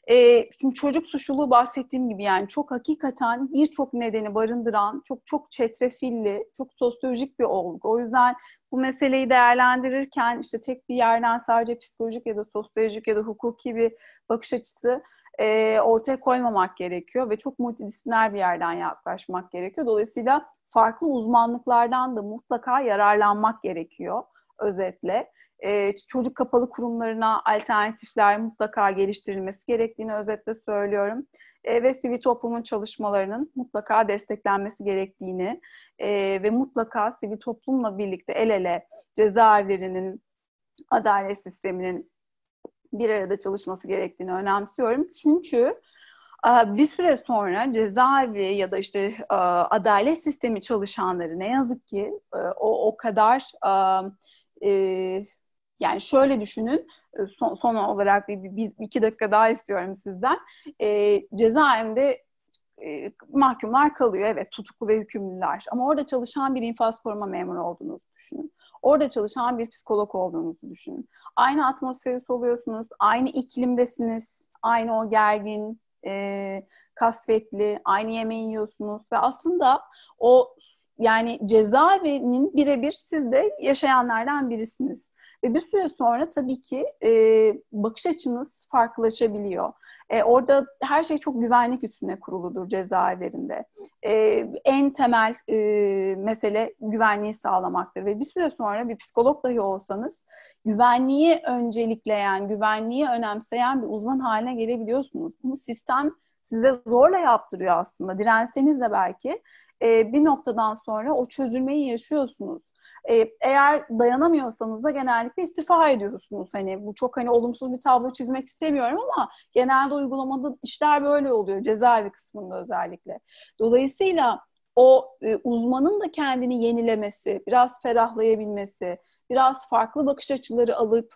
E, şimdi çocuk suçluluğu bahsettiğim gibi yani çok hakikaten birçok nedeni barındıran, çok çok çetrefilli, çok sosyolojik bir olgu. O yüzden bu meseleyi değerlendirirken işte tek bir yerden sadece psikolojik ya da sosyolojik ya da hukuki bir bakış açısı e, ortaya koymamak gerekiyor ve çok multidisipliner bir yerden yaklaşmak gerekiyor. Dolayısıyla farklı uzmanlıklardan da mutlaka yararlanmak gerekiyor özetle. E, çocuk kapalı kurumlarına alternatifler mutlaka geliştirilmesi gerektiğini özetle söylüyorum. E, ve sivil toplumun çalışmalarının mutlaka desteklenmesi gerektiğini e, ve mutlaka sivil toplumla birlikte el ele cezaevlerinin, adalet sisteminin bir arada çalışması gerektiğini önemsiyorum. Çünkü bir süre sonra cezaevi ya da işte adalet sistemi çalışanları ne yazık ki o o kadar yani şöyle düşünün son, son olarak bir, bir iki dakika daha istiyorum sizden cezaevinde e, mahkumlar kalıyor evet tutuklu ve hükümlüler ama orada çalışan bir infaz koruma memuru olduğunuzu düşünün. Orada çalışan bir psikolog olduğunuzu düşünün. Aynı atmosferi soluyorsunuz, aynı iklimdesiniz, aynı o gergin, e, kasvetli, aynı yemeği yiyorsunuz ve aslında o yani cezaevinin birebir siz de yaşayanlardan birisiniz. Ve bir süre sonra tabii ki e, bakış açınız farklılaşabiliyor. E, orada her şey çok güvenlik üstüne kuruludur cezaevlerinde. E, en temel e, mesele güvenliği sağlamaktır. Ve bir süre sonra bir psikolog dahi olsanız güvenliği öncelikleyen, güvenliği önemseyen bir uzman haline gelebiliyorsunuz. Bu sistem size zorla yaptırıyor aslında. Direnseniz de belki e, bir noktadan sonra o çözülmeyi yaşıyorsunuz. Ee, eğer dayanamıyorsanız da genellikle istifa ediyorsunuz. Hani bu çok hani olumsuz bir tablo çizmek istemiyorum ama genelde uygulamada işler böyle oluyor cezaevi kısmında özellikle. Dolayısıyla o e, uzmanın da kendini yenilemesi, biraz ferahlayabilmesi, biraz farklı bakış açıları alıp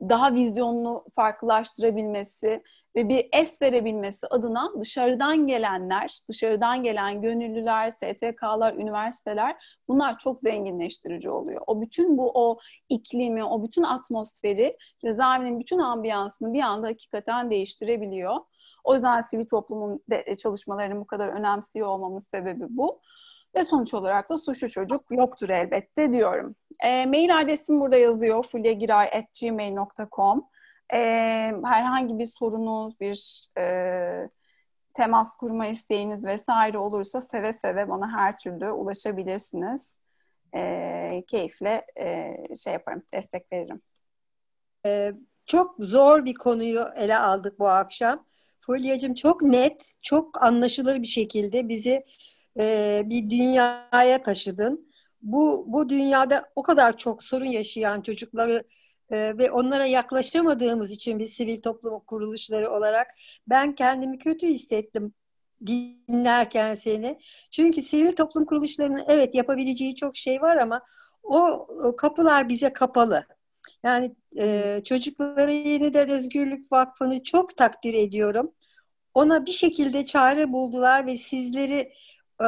daha vizyonunu farklılaştırabilmesi ve bir es verebilmesi adına dışarıdan gelenler, dışarıdan gelen gönüllüler, STK'lar, üniversiteler bunlar çok zenginleştirici oluyor. O bütün bu o iklimi, o bütün atmosferi cezaevinin bütün ambiyansını bir anda hakikaten değiştirebiliyor. O yüzden sivil toplumun e, çalışmalarının bu kadar önemsiyor olmamın sebebi bu. Ve sonuç olarak da suçlu çocuk yoktur elbette diyorum. E, mail adresim burada yazıyor. fulyagiray.gmail.com e, Herhangi bir sorunuz, bir e, temas kurma isteğiniz vesaire olursa seve seve bana her türlü ulaşabilirsiniz. E, keyifle e, şey yaparım, destek veririm. E, çok zor bir konuyu ele aldık bu akşam. Fulya'cığım çok net, çok anlaşılır bir şekilde bizi bir dünyaya taşıdın. Bu, bu dünyada o kadar çok sorun yaşayan çocukları ve onlara yaklaşamadığımız için biz sivil toplum kuruluşları olarak ben kendimi kötü hissettim dinlerken seni. Çünkü sivil toplum kuruluşlarının evet yapabileceği çok şey var ama o kapılar bize kapalı. Yani e, çocuklara yeniden Özgürlük Vakfı'nı çok takdir ediyorum. Ona bir şekilde çare buldular ve sizleri e,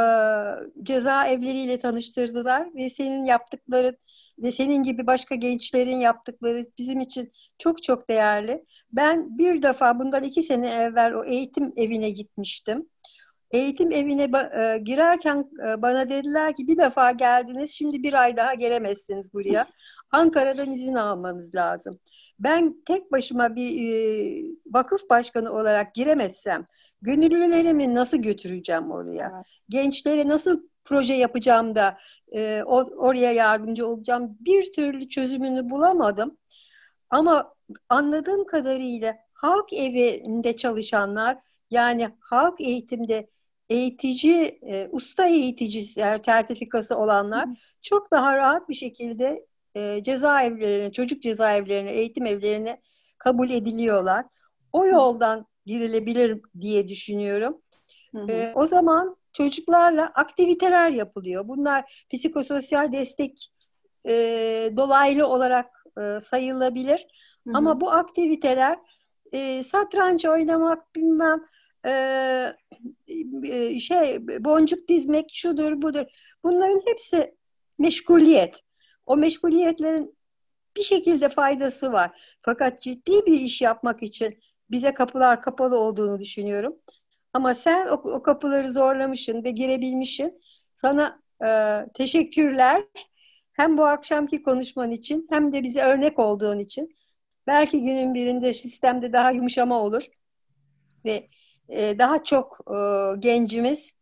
cezaevleriyle tanıştırdılar ve senin yaptıkların ve senin gibi başka gençlerin yaptıkları bizim için çok çok değerli. Ben bir defa bundan iki sene evvel o eğitim evine gitmiştim. Eğitim evine e, girerken e, bana dediler ki bir defa geldiniz şimdi bir ay daha gelemezsiniz buraya. Ankara'dan izin almanız lazım. Ben tek başıma bir e, vakıf başkanı olarak giremezsem gönüllülerimi nasıl götüreceğim oraya? Gençlere nasıl proje yapacağım da e, or oraya yardımcı olacağım? Bir türlü çözümünü bulamadım. Ama anladığım kadarıyla halk evinde çalışanlar yani halk eğitimde eğitici, e, usta eğiticisi yani sertifikası olanlar Hı. çok daha rahat bir şekilde e, cezaevlerine, çocuk cezaevlerine, eğitim evlerine kabul ediliyorlar. O yoldan girilebilir diye düşünüyorum. Hı E, o zaman çocuklarla aktiviteler yapılıyor. Bunlar psikososyal destek e, dolaylı olarak e, sayılabilir. hı. Ama bu aktiviteler e, satranç oynamak bilmem e, şey boncuk dizmek şudur budur. Bunların hepsi meşguliyet. O meşguliyetlerin bir şekilde faydası var. Fakat ciddi bir iş yapmak için bize kapılar kapalı olduğunu düşünüyorum. Ama sen o, o kapıları zorlamışsın ve girebilmişsin. Sana e, teşekkürler. Hem bu akşamki konuşman için hem de bize örnek olduğun için. Belki günün birinde sistemde daha yumuşama olur ve ee, daha çok e, gencimiz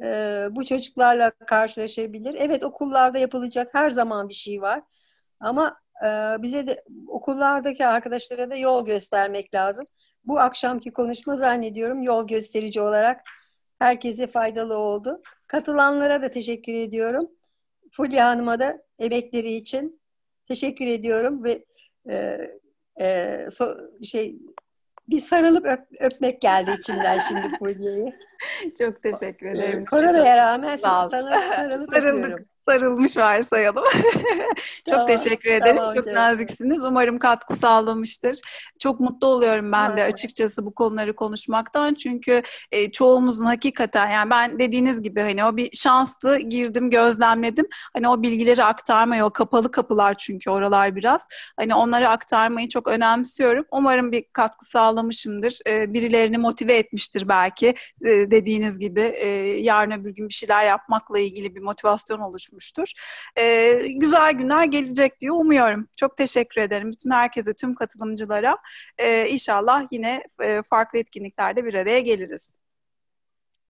e, bu çocuklarla karşılaşabilir. Evet okullarda yapılacak her zaman bir şey var. Ama e, bize de okullardaki arkadaşlara da yol göstermek lazım. Bu akşamki konuşma zannediyorum yol gösterici olarak herkese faydalı oldu. Katılanlara da teşekkür ediyorum. Fulya Hanım'a da emekleri için teşekkür ediyorum ve e, e, so, şey bir sarılıp öp, öpmek geldi içimden şimdi Fulye'yi. Çok teşekkür ederim. Koronaya rağmen sana sarılıp Sarıldık. öpüyorum sarılmış varsayalım. çok tamam, teşekkür ederim. Tamam, çok canım. naziksiniz. Umarım katkı sağlamıştır. Çok mutlu oluyorum ben evet. de açıkçası bu konuları konuşmaktan. Çünkü e, çoğumuzun hakikaten yani ben dediğiniz gibi hani o bir şanslı girdim, gözlemledim. Hani o bilgileri aktarmayı, o kapalı kapılar çünkü oralar biraz. Hani onları aktarmayı çok önemsiyorum. Umarım bir katkı sağlamışımdır. E, birilerini motive etmiştir belki. E, dediğiniz gibi e, yarın öbür gün bir şeyler yapmakla ilgili bir motivasyon oluşmuş oluşmuştur. E, güzel günler gelecek diye umuyorum. Çok teşekkür ederim bütün herkese, tüm katılımcılara. E, inşallah yine e, farklı etkinliklerde bir araya geliriz.